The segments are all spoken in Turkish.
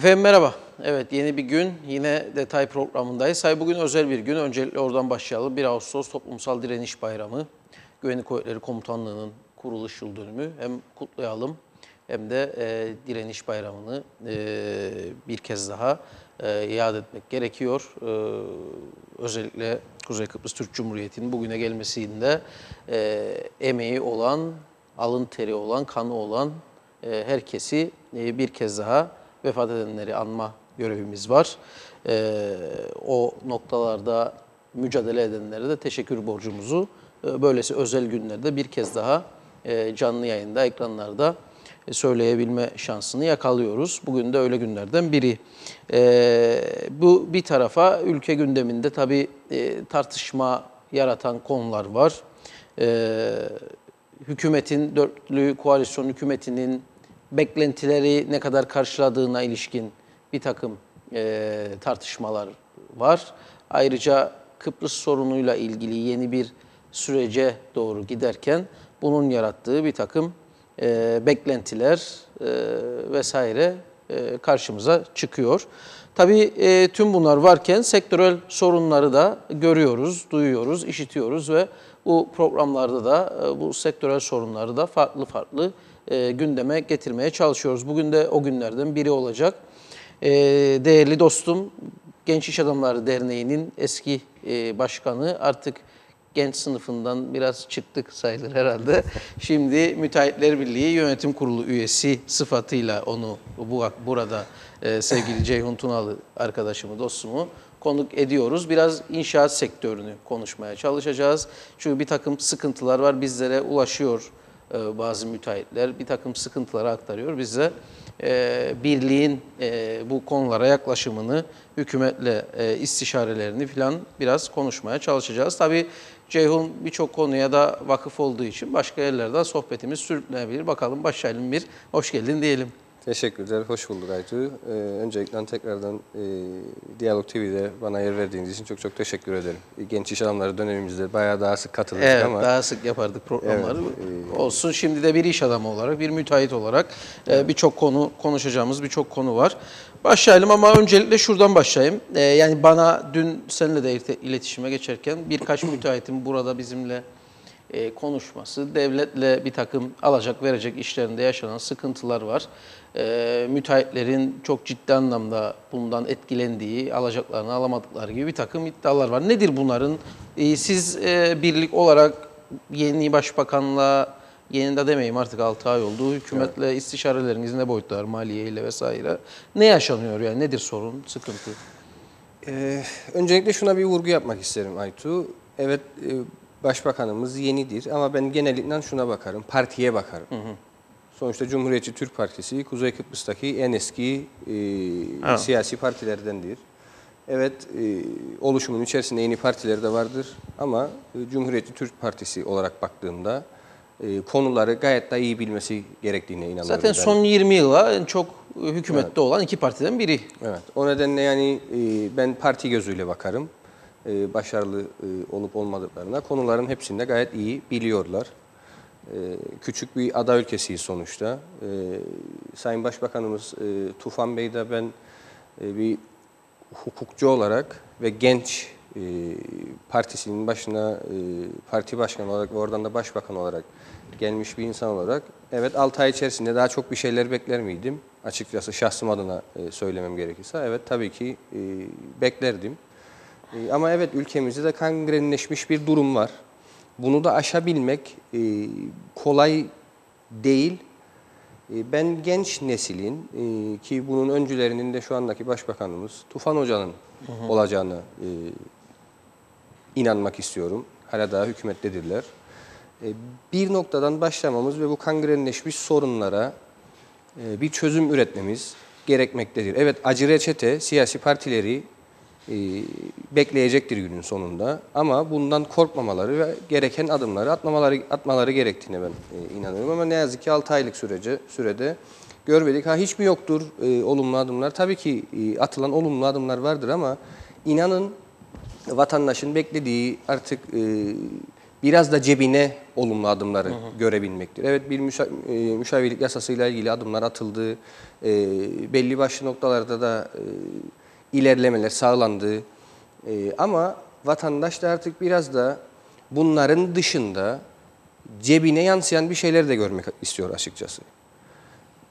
Efendim merhaba. Evet yeni bir gün yine detay programındayız. Hay bugün özel bir gün. Öncelikle oradan başlayalım. 1 Ağustos Toplumsal Direniş Bayramı. Güvenlik Kuvvetleri Komutanlığı'nın kuruluş yıl dönümü. Hem kutlayalım hem de e, direniş bayramını e, bir kez daha e, yad etmek gerekiyor. E, özellikle Kuzey Kıbrıs Türk Cumhuriyeti'nin bugüne gelmesinde e, emeği olan, alın teri olan, kanı olan e, herkesi e, bir kez daha vefat edenleri anma görevimiz var. E, o noktalarda mücadele edenlere de teşekkür borcumuzu e, böylesi özel günlerde bir kez daha e, canlı yayında, ekranlarda e, söyleyebilme şansını yakalıyoruz. Bugün de öyle günlerden biri. E, bu bir tarafa ülke gündeminde tabii e, tartışma yaratan konular var. E, hükümetin, dörtlü koalisyon hükümetinin beklentileri ne kadar karşıladığına ilişkin bir takım e, tartışmalar var. Ayrıca Kıbrıs sorunuyla ilgili yeni bir sürece doğru giderken bunun yarattığı bir takım e, beklentiler e, vesaire e, karşımıza çıkıyor. Tabii e, tüm bunlar varken sektörel sorunları da görüyoruz, duyuyoruz, işitiyoruz ve bu programlarda da e, bu sektörel sorunları da farklı farklı e, gündeme getirmeye çalışıyoruz. Bugün de o günlerden biri olacak. E, değerli dostum, Genç İş Adamları Derneği'nin eski e, başkanı artık genç sınıfından biraz çıktık sayılır herhalde. Şimdi Müteahhitler Birliği Yönetim Kurulu üyesi sıfatıyla onu bu, burada e, sevgili Ceyhun Tunalı arkadaşımı, dostumu konuk ediyoruz. Biraz inşaat sektörünü konuşmaya çalışacağız. Çünkü bir takım sıkıntılar var bizlere ulaşıyor e, bazı müteahhitler bir takım sıkıntıları aktarıyor. bize e, birliğin e, bu konulara yaklaşımını, hükümetle istişarelerini filan biraz konuşmaya çalışacağız. Tabii Ceyhun birçok konuya da vakıf olduğu için başka yerlerde sohbetimiz sürüklenebilir. Bakalım başlayalım bir hoş geldin diyelim. Teşekkürler, hoş bulduk Aytu. Ee, öncelikle tekrardan e, Diyalog TV'de bana yer verdiğiniz için çok çok teşekkür ederim. E, genç iş adamları dönemimizde bayağı daha sık katılırdık evet, ama... Evet, daha sık yapardık programları. Evet, e, Olsun, şimdi de bir iş adamı olarak, bir müteahhit olarak e, birçok konu, konuşacağımız birçok konu var. Başlayalım ama öncelikle şuradan başlayayım. E, yani bana dün seninle de iletişime geçerken birkaç müteahhitin burada bizimle e, konuşması, devletle bir takım alacak verecek işlerinde yaşanan sıkıntılar var e, müteahhitlerin çok ciddi anlamda bundan etkilendiği, alacaklarını alamadıkları gibi bir takım iddialar var. Nedir bunların? E, siz e, birlik olarak yeni başbakanla, yeni de demeyeyim artık 6 ay oldu, hükümetle evet. istişareleriniz ne boyutlar, maliye ile vesaire. Ne yaşanıyor yani? Nedir sorun, sıkıntı? Ee, öncelikle şuna bir vurgu yapmak isterim Aytu. Evet, e, başbakanımız yenidir ama ben genellikle şuna bakarım, partiye bakarım. Hı hı. Sonuçta Cumhuriyetçi Türk Partisi Kuzey Kıbrıs'taki en eski e, evet. siyasi partilerdendir. Evet, e, oluşumun içerisinde yeni partiler de vardır ama e, Cumhuriyetçi Türk Partisi olarak baktığımda e, konuları gayet daha iyi bilmesi gerektiğine inanıyorum. Zaten son 20 yıla en çok hükümette evet. olan iki partiden biri. Evet, o nedenle yani e, ben parti gözüyle bakarım. E, başarılı e, olup olmadıklarına konuların hepsinde gayet iyi biliyorlar. Ee, küçük bir ada ülkesi sonuçta. Ee, Sayın Başbakanımız e, Tufan Bey de ben e, bir hukukçu olarak ve genç e, partisinin başına parti başkanı olarak ve oradan da başbakan olarak gelmiş bir insan olarak evet 6 ay içerisinde daha çok bir şeyler bekler miydim? Açıkçası şahsım adına söylemem gerekirse evet tabii ki beklerdim. Ama evet ülkemizde de kangrenleşmiş bir durum var. Bunu da aşabilmek e, kolay değil. E, ben genç neslin e, ki bunun öncülerinin de şu andaki başbakanımız Tufan Hoca'nın olacağını e, inanmak istiyorum. Hala daha hükümettedirler. E, bir noktadan başlamamız ve bu kangrenleşmiş sorunlara e, bir çözüm üretmemiz gerekmektedir. Evet acı reçete siyasi partileri e, bekleyecektir günün sonunda. Ama bundan korkmamaları ve gereken adımları atmamaları atmaları gerektiğine ben e, inanıyorum. Ama ne yazık ki 6 aylık sürece sürede görmedik. Ha hiç mi yoktur e, olumlu adımlar? Tabii ki e, atılan olumlu adımlar vardır ama inanın vatandaşın beklediği artık e, biraz da cebine olumlu adımları hı hı. görebilmektir. Evet bir müşa e, müşavirlik yasasıyla ilgili adımlar atıldı. E, belli başlı noktalarda da e, ilerlemeler sağlandı. E, ama vatandaş da artık biraz da bunların dışında cebine yansıyan bir şeyler de görmek istiyor açıkçası.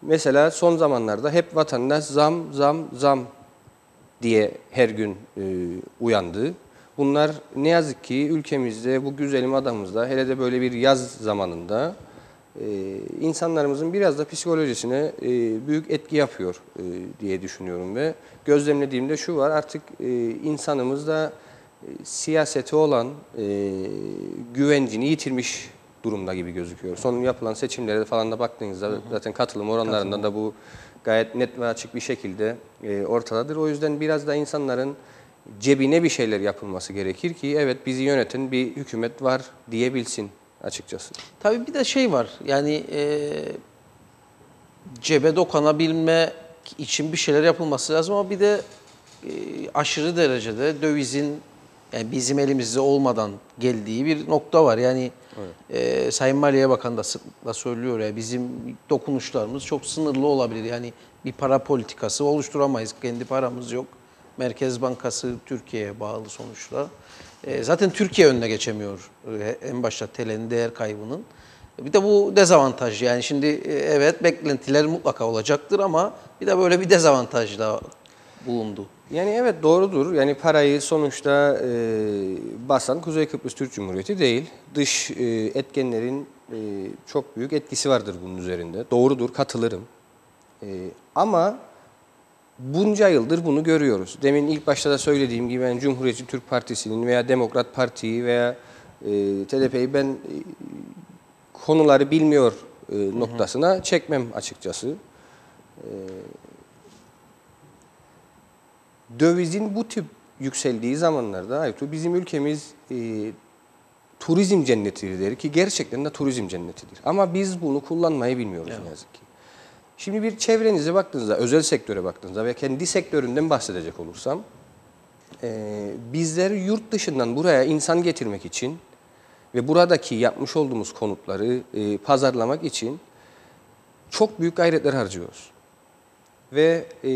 Mesela son zamanlarda hep vatandaş zam, zam, zam diye her gün e, uyandı. Bunlar ne yazık ki ülkemizde bu güzelim adamımızda hele de böyle bir yaz zamanında e, insanlarımızın biraz da psikolojisine e, büyük etki yapıyor e, diye düşünüyorum ve gözlemlediğimde şu var artık e, insanımızda e, siyasete olan e, güvencini yitirmiş durumda gibi gözüküyor. Son yapılan seçimlere falan da baktığınızda zaten katılım oranlarından da bu gayet net ve açık bir şekilde ortadadır. O yüzden biraz da insanların cebine bir şeyler yapılması gerekir ki evet bizi yöneten bir hükümet var diyebilsin açıkçası. Tabii bir de şey var yani e, cebe dokanabilme için bir şeyler yapılması lazım ama bir de e, aşırı derecede dövizin yani bizim elimizde olmadan geldiği bir nokta var. Yani evet. e, Sayın Maliye Bakanı da sıklıkla söylüyor ya bizim dokunuşlarımız çok sınırlı olabilir. Yani bir para politikası oluşturamayız. Kendi paramız yok. Merkez Bankası Türkiye'ye bağlı sonuçta. E, zaten Türkiye önüne geçemiyor e, en başta TL'nin değer kaybının. Bir de bu dezavantaj yani şimdi e, evet beklentiler mutlaka olacaktır ama bir de böyle bir dezavantaj da bulundu. Yani evet doğrudur. Yani parayı sonuçta e, basan Kuzey Kıbrıs Türk Cumhuriyeti değil. Dış e, etkenlerin e, çok büyük etkisi vardır bunun üzerinde. Doğrudur, katılırım. E, ama bunca yıldır bunu görüyoruz. Demin ilk başta da söylediğim gibi ben Cumhuriyetçi Türk Partisi'nin veya Demokrat Parti'yi veya e, TDP'yi ben e, konuları bilmiyor e, noktasına hı hı. çekmem açıkçası. E, dövizin bu tip yükseldiği zamanlarda Aytu bizim ülkemiz e, turizm cennetidir ki gerçekten de turizm cennetidir. Ama biz bunu kullanmayı bilmiyoruz evet. ne yazık ki. Şimdi bir çevrenize baktığınızda, özel sektöre baktığınızda veya kendi sektöründen bahsedecek olursam, e, bizleri yurt dışından buraya insan getirmek için ve buradaki yapmış olduğumuz konutları e, pazarlamak için çok büyük gayretler harcıyoruz. Ve e,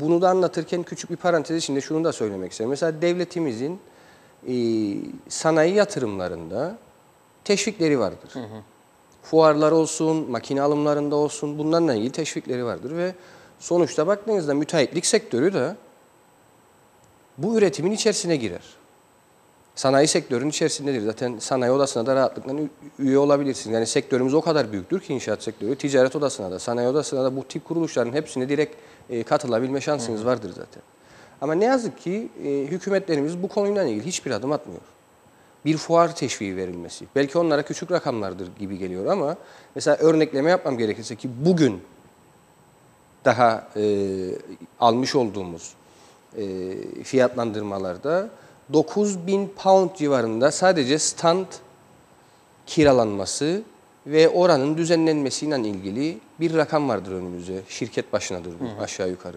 bunu da anlatırken küçük bir parantez içinde şunu da söylemek isterim. Mesela devletimizin e, sanayi yatırımlarında teşvikleri vardır. Hı hı fuarlar olsun, makine alımlarında olsun bunlarla ilgili teşvikleri vardır ve sonuçta baktığınızda müteahhitlik sektörü de bu üretimin içerisine girer. Sanayi sektörünün içerisindedir. Zaten sanayi odasına da rahatlıkla üye olabilirsiniz. Yani sektörümüz o kadar büyüktür ki inşaat sektörü. Ticaret odasına da, sanayi odasına da bu tip kuruluşların hepsine direkt e, katılabilme şansınız vardır zaten. Ama ne yazık ki e, hükümetlerimiz bu konuyla ilgili hiçbir adım atmıyor bir fuar teşviği verilmesi. Belki onlara küçük rakamlardır gibi geliyor ama mesela örnekleme yapmam gerekirse ki bugün daha e, almış olduğumuz e, fiyatlandırmalarda 9000 pound civarında sadece stand kiralanması ve oranın düzenlenmesiyle ilgili bir rakam vardır önümüzde. Şirket başınadır bu hı aşağı yukarı.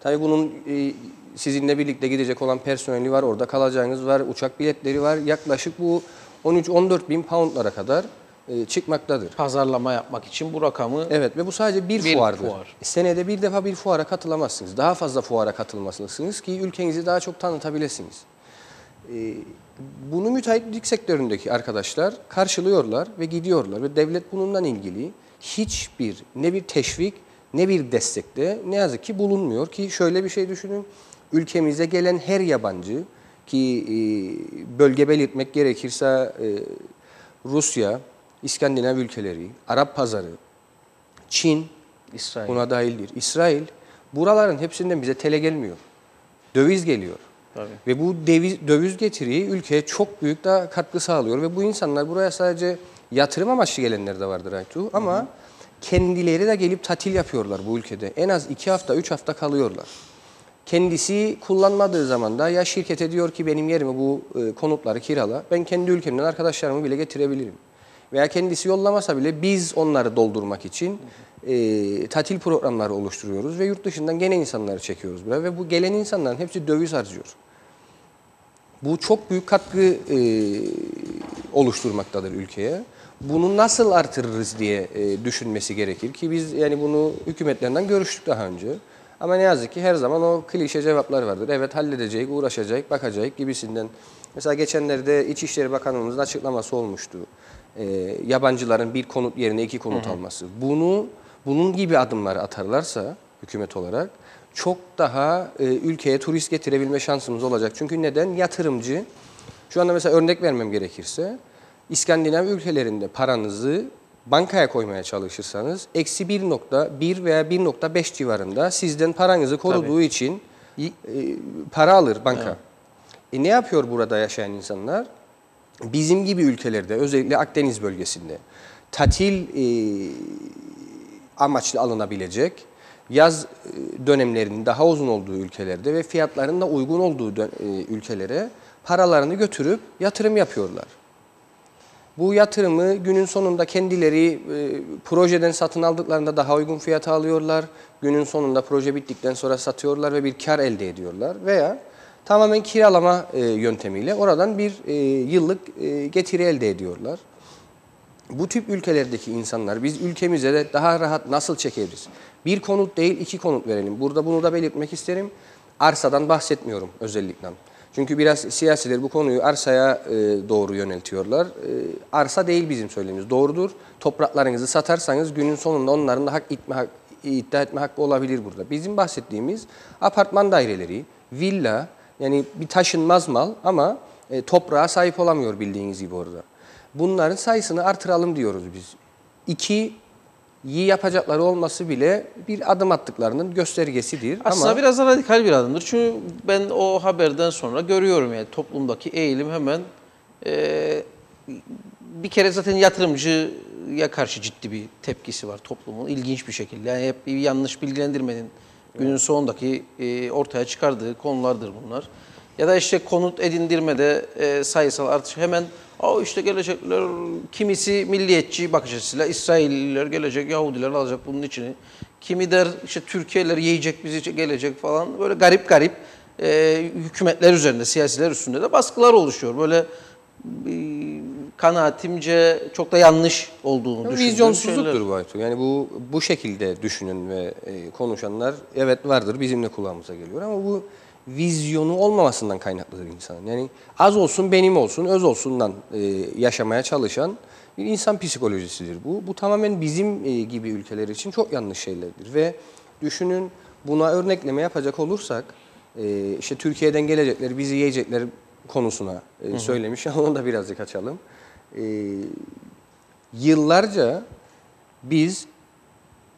Tabii bunun e, sizinle birlikte gidecek olan personeli var, orada kalacağınız var, uçak biletleri var. Yaklaşık bu 13-14 bin poundlara kadar e, çıkmaktadır. Pazarlama yapmak için bu rakamı... Evet ve bu sadece bir, bir fuardır. Fuar. Senede bir defa bir fuara katılamazsınız. Daha fazla fuara katılmasınız ki ülkenizi daha çok tanıtabilirsiniz. E, bunu müteahhitlik sektöründeki arkadaşlar karşılıyorlar ve gidiyorlar ve devlet bununla ilgili hiçbir ne bir teşvik ne bir destekte ne yazık ki bulunmuyor ki şöyle bir şey düşünün ülkemize gelen her yabancı ki e, bölge belirtmek gerekirse e, Rusya, İskandinav ülkeleri, Arap pazarı, Çin İsrail. buna dahildir. İsrail buraların hepsinden bize tele gelmiyor. Döviz geliyor. Tabii. Ve bu döviz, döviz getiriyi ülkeye çok büyük da katkı sağlıyor. Ve bu insanlar buraya sadece yatırım amaçlı gelenler de vardır Aytu. Ama hı hı. kendileri de gelip tatil yapıyorlar bu ülkede. En az iki hafta, üç hafta kalıyorlar. Kendisi kullanmadığı zaman da ya şirkete diyor ki benim yerimi bu e, konutları kirala, ben kendi ülkemden arkadaşlarımı bile getirebilirim. Veya kendisi yollamasa bile biz onları doldurmak için e, tatil programları oluşturuyoruz ve yurt dışından gene insanları çekiyoruz buraya ve bu gelen insanların hepsi döviz harcıyor. Bu çok büyük katkı e, oluşturmaktadır ülkeye. Bunu nasıl artırırız diye e, düşünmesi gerekir ki biz yani bunu hükümetlerinden görüştük daha önce. Ama ne yazık ki her zaman o klişe cevaplar vardır. Evet halledecek, uğraşacak, bakacak gibisinden. Mesela geçenlerde İçişleri Bakanımızın açıklaması olmuştu. Ee, yabancıların bir konut yerine iki konut Hı -hı. alması. Bunu bunun gibi adımlar atarlarsa hükümet olarak çok daha e, ülkeye turist getirebilme şansımız olacak. Çünkü neden? Yatırımcı. Şu anda mesela örnek vermem gerekirse İskandinav ülkelerinde paranızı bankaya koymaya çalışırsanız eksi 1.1 veya 1.5 civarında sizden paranızı koruduğu Tabii. için e, para alır banka. Evet. E ne yapıyor burada yaşayan insanlar? Bizim gibi ülkelerde özellikle Akdeniz bölgesinde tatil e, amaçlı alınabilecek yaz e, dönemlerinin daha uzun olduğu ülkelerde ve fiyatların da uygun olduğu e, ülkelere paralarını götürüp yatırım yapıyorlar. Bu yatırımı günün sonunda kendileri e, projeden satın aldıklarında daha uygun fiyata alıyorlar. Günün sonunda proje bittikten sonra satıyorlar ve bir kar elde ediyorlar. Veya tamamen kiralama e, yöntemiyle oradan bir e, yıllık e, getiri elde ediyorlar. Bu tip ülkelerdeki insanlar biz ülkemize de daha rahat nasıl çekebiliriz? Bir konut değil iki konut verelim. Burada bunu da belirtmek isterim. Arsadan bahsetmiyorum özellikle. Çünkü biraz siyasiler bu konuyu arsaya e, doğru yöneltiyorlar. E, arsa değil bizim söylediğimiz. Doğrudur. Topraklarınızı satarsanız günün sonunda onların da hak itme hak, iddia etme hakkı olabilir burada. Bizim bahsettiğimiz apartman daireleri, villa yani bir taşınmaz mal ama e, toprağa sahip olamıyor bildiğiniz gibi orada. Bunların sayısını artıralım diyoruz biz. İki iyi yapacakları olması bile bir adım attıklarının göstergesidir. Aslında Ama, biraz radikal bir adımdır. Çünkü ben o haberden sonra görüyorum yani toplumdaki eğilim hemen e, bir kere zaten yatırımcıya karşı ciddi bir tepkisi var toplumun ilginç bir şekilde. Yani hep bir yanlış bilgilendirmenin günün sonundaki e, ortaya çıkardığı konulardır bunlar. Ya da işte konut edindirmede e, sayısal artış hemen o işte gelecekler kimisi milliyetçi bakış açısıyla İsrailliler gelecek Yahudiler alacak bunun içini. Kimi der işte Türkiye'ler yiyecek bizi gelecek falan böyle garip garip e, hükümetler üzerinde siyasiler üstünde de baskılar oluşuyor. Böyle e, kanaatimce çok da yanlış olduğunu yani düşünüyorum. Vizyonsuzluktur bu Aytu. Yani bu bu şekilde düşünün ve e, konuşanlar evet vardır bizimle de kulağımıza geliyor ama bu vizyonu olmamasından kaynaklıdır insanın. Yani az olsun benim olsun, öz olsundan e, yaşamaya çalışan bir insan psikolojisidir bu. Bu tamamen bizim e, gibi ülkeler için çok yanlış şeylerdir. Ve düşünün buna örnekleme yapacak olursak, e, işte Türkiye'den gelecekler, bizi yiyecekler konusuna e, hı söylemiş. Onu da birazcık açalım. E, yıllarca biz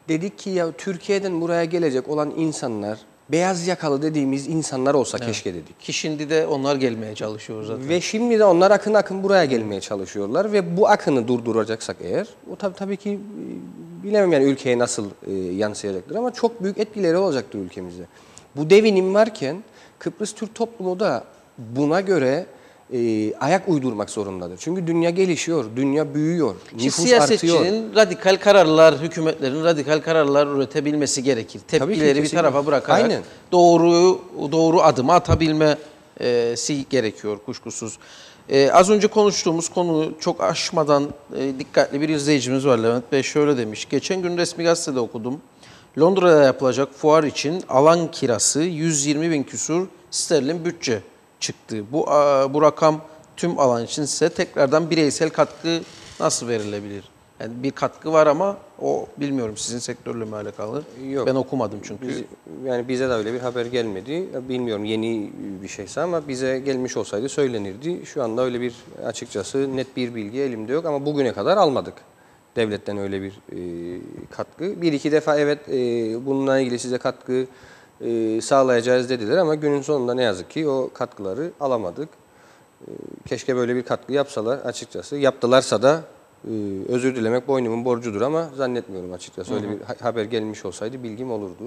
dedik ki ya Türkiye'den buraya gelecek olan insanlar beyaz yakalı dediğimiz insanlar olsa evet. keşke dedik. Ki şimdi de onlar gelmeye çalışıyor zaten. Ve şimdi de onlar akın akın buraya gelmeye çalışıyorlar ve bu akını durduracaksak eğer o tabii tabii ki e, bilemem yani ülkeye nasıl e, yansıyacaktır ama çok büyük etkileri olacaktır ülkemizde. Bu devinim varken Kıbrıs Türk toplumu da buna göre e, ayak uydurmak zorundadır. Çünkü dünya gelişiyor, dünya büyüyor, Ki nüfus siyasetçinin artıyor. Siyasetçinin radikal kararlar, hükümetlerin radikal kararlar üretebilmesi gerekir. Tepkileri bir tarafa bırakarak Aynen. doğru doğru adımı atabilmesi e, gerekiyor kuşkusuz. Ee, az önce konuştuğumuz konu çok aşmadan e, dikkatli bir izleyicimiz var Levent Bey şöyle demiş. Geçen gün resmi gazetede okudum. Londra'da yapılacak fuar için alan kirası 120 bin küsur sterlin bütçe çıktı. Bu, bu rakam tüm alan için size tekrardan bireysel katkı nasıl verilebilir? Yani bir katkı var ama o bilmiyorum sizin sektörle mi alakalı? Yok. Ben okumadım çünkü. Biz, yani bize de öyle bir haber gelmedi. Bilmiyorum yeni bir şeyse ama bize gelmiş olsaydı söylenirdi. Şu anda öyle bir açıkçası net bir bilgi elimde yok ama bugüne kadar almadık devletten öyle bir e, katkı. Bir iki defa evet e, bununla ilgili size katkı e, sağlayacağız dediler ama günün sonunda ne yazık ki o katkıları alamadık. E, keşke böyle bir katkı yapsalar açıkçası. Yaptılarsa da e, özür dilemek boynumun borcudur ama zannetmiyorum açıkçası. Öyle hı hı. bir haber gelmiş olsaydı bilgim olurdu.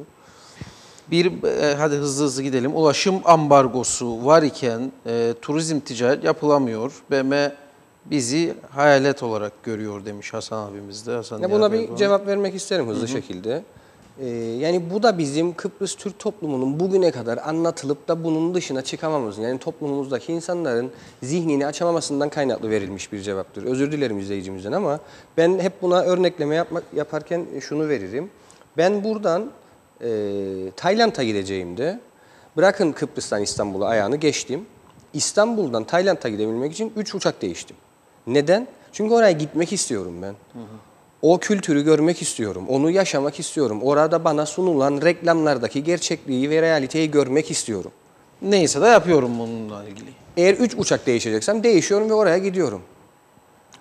Bir e, hadi hızlı hızlı gidelim. Ulaşım ambargosu var iken e, turizm ticaret yapılamıyor. BM bizi hayalet olarak görüyor demiş Hasan abimiz de. Hasan ya buna bir cevap vermek isterim hızlı hı hı. şekilde. Ee, yani bu da bizim Kıbrıs Türk toplumunun bugüne kadar anlatılıp da bunun dışına çıkamamızın, yani toplumumuzdaki insanların zihnini açamamasından kaynaklı verilmiş bir cevaptır. Özür dilerim izleyicimizden ama ben hep buna örnekleme yapmak, yaparken şunu veririm. Ben buradan e, Tayland'a gideceğimde, bırakın Kıbrıs'tan İstanbul'a ayağını geçtim. İstanbul'dan Tayland'a gidebilmek için 3 uçak değiştim. Neden? Çünkü oraya gitmek istiyorum ben. Hı hı. O kültürü görmek istiyorum, onu yaşamak istiyorum. Orada bana sunulan reklamlardaki gerçekliği ve realiteyi görmek istiyorum. Neyse de yapıyorum bununla ilgili. Eğer 3 uçak değişeceksem değişiyorum ve oraya gidiyorum.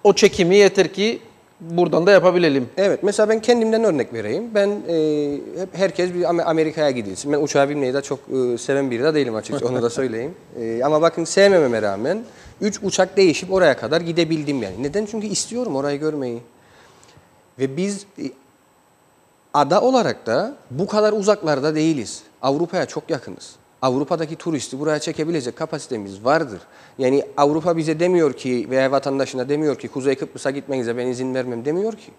O çekimi yeter ki buradan da yapabilelim. Evet mesela ben kendimden örnek vereyim. Ben e, hep herkes bir Amerika'ya gidilsin. Ben uçağa binmeyi de çok e, seven biri de değilim açıkçası onu da söyleyeyim. E, ama bakın sevmememe rağmen 3 uçak değişip oraya kadar gidebildim yani. Neden? Çünkü istiyorum orayı görmeyi. Ve biz e, ada olarak da bu kadar uzaklarda değiliz. Avrupa'ya çok yakınız. Avrupa'daki turisti buraya çekebilecek kapasitemiz vardır. Yani Avrupa bize demiyor ki veya vatandaşına demiyor ki Kuzey Kıbrıs'a gitmenize ben izin vermem demiyor ki.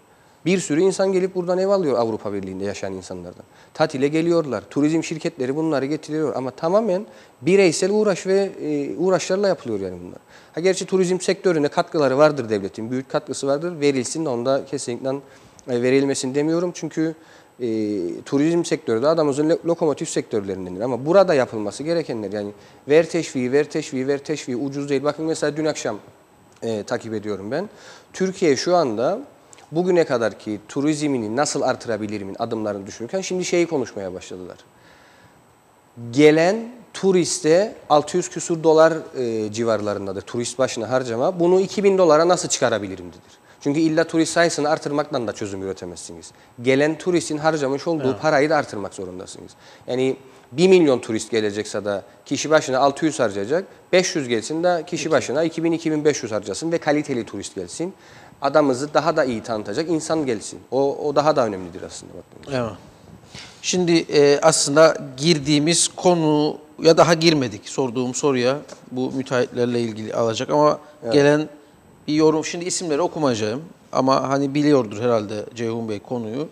Bir sürü insan gelip buradan ev alıyor Avrupa Birliği'nde yaşayan insanlardan. Tatile geliyorlar. Turizm şirketleri bunları getiriyor ama tamamen bireysel uğraş ve e, uğraşlarla yapılıyor yani bunlar. Ha gerçi turizm sektörüne katkıları vardır devletin. Büyük katkısı vardır. Verilsin onda kesinlikle e, verilmesin demiyorum. Çünkü e, turizm sektörü de adamımızın lokomotif sektörlerindendir. Ama burada yapılması gerekenler yani ver teşviği, ver teşviği, ver teşviği ucuz değil. Bakın mesela dün akşam e, takip ediyorum ben. Türkiye şu anda bugüne kadar ki turizmini nasıl artırabilirimin adımlarını düşünürken şimdi şeyi konuşmaya başladılar. Gelen turiste 600 küsur dolar e, civarlarındadır turist başına harcama. Bunu 2000 dolara nasıl çıkarabilirim dedir. Çünkü illa turist sayısını artırmaktan da çözüm üretemezsiniz. Gelen turistin harcamış olduğu evet. parayı da artırmak zorundasınız. Yani 1 milyon turist gelecekse de kişi başına 600 harcayacak. 500 gelsin de kişi başına 2000-2500 harcasın ve kaliteli turist gelsin. Adamızı daha da iyi tanıtacak insan gelsin. O, o daha da önemlidir aslında. Evet. Şimdi e, aslında girdiğimiz konu ya daha girmedik sorduğum soruya bu müteahhitlerle ilgili alacak ama evet. gelen bir yorum. Şimdi isimleri okumayacağım ama hani biliyordur herhalde Ceyhun Bey konuyu.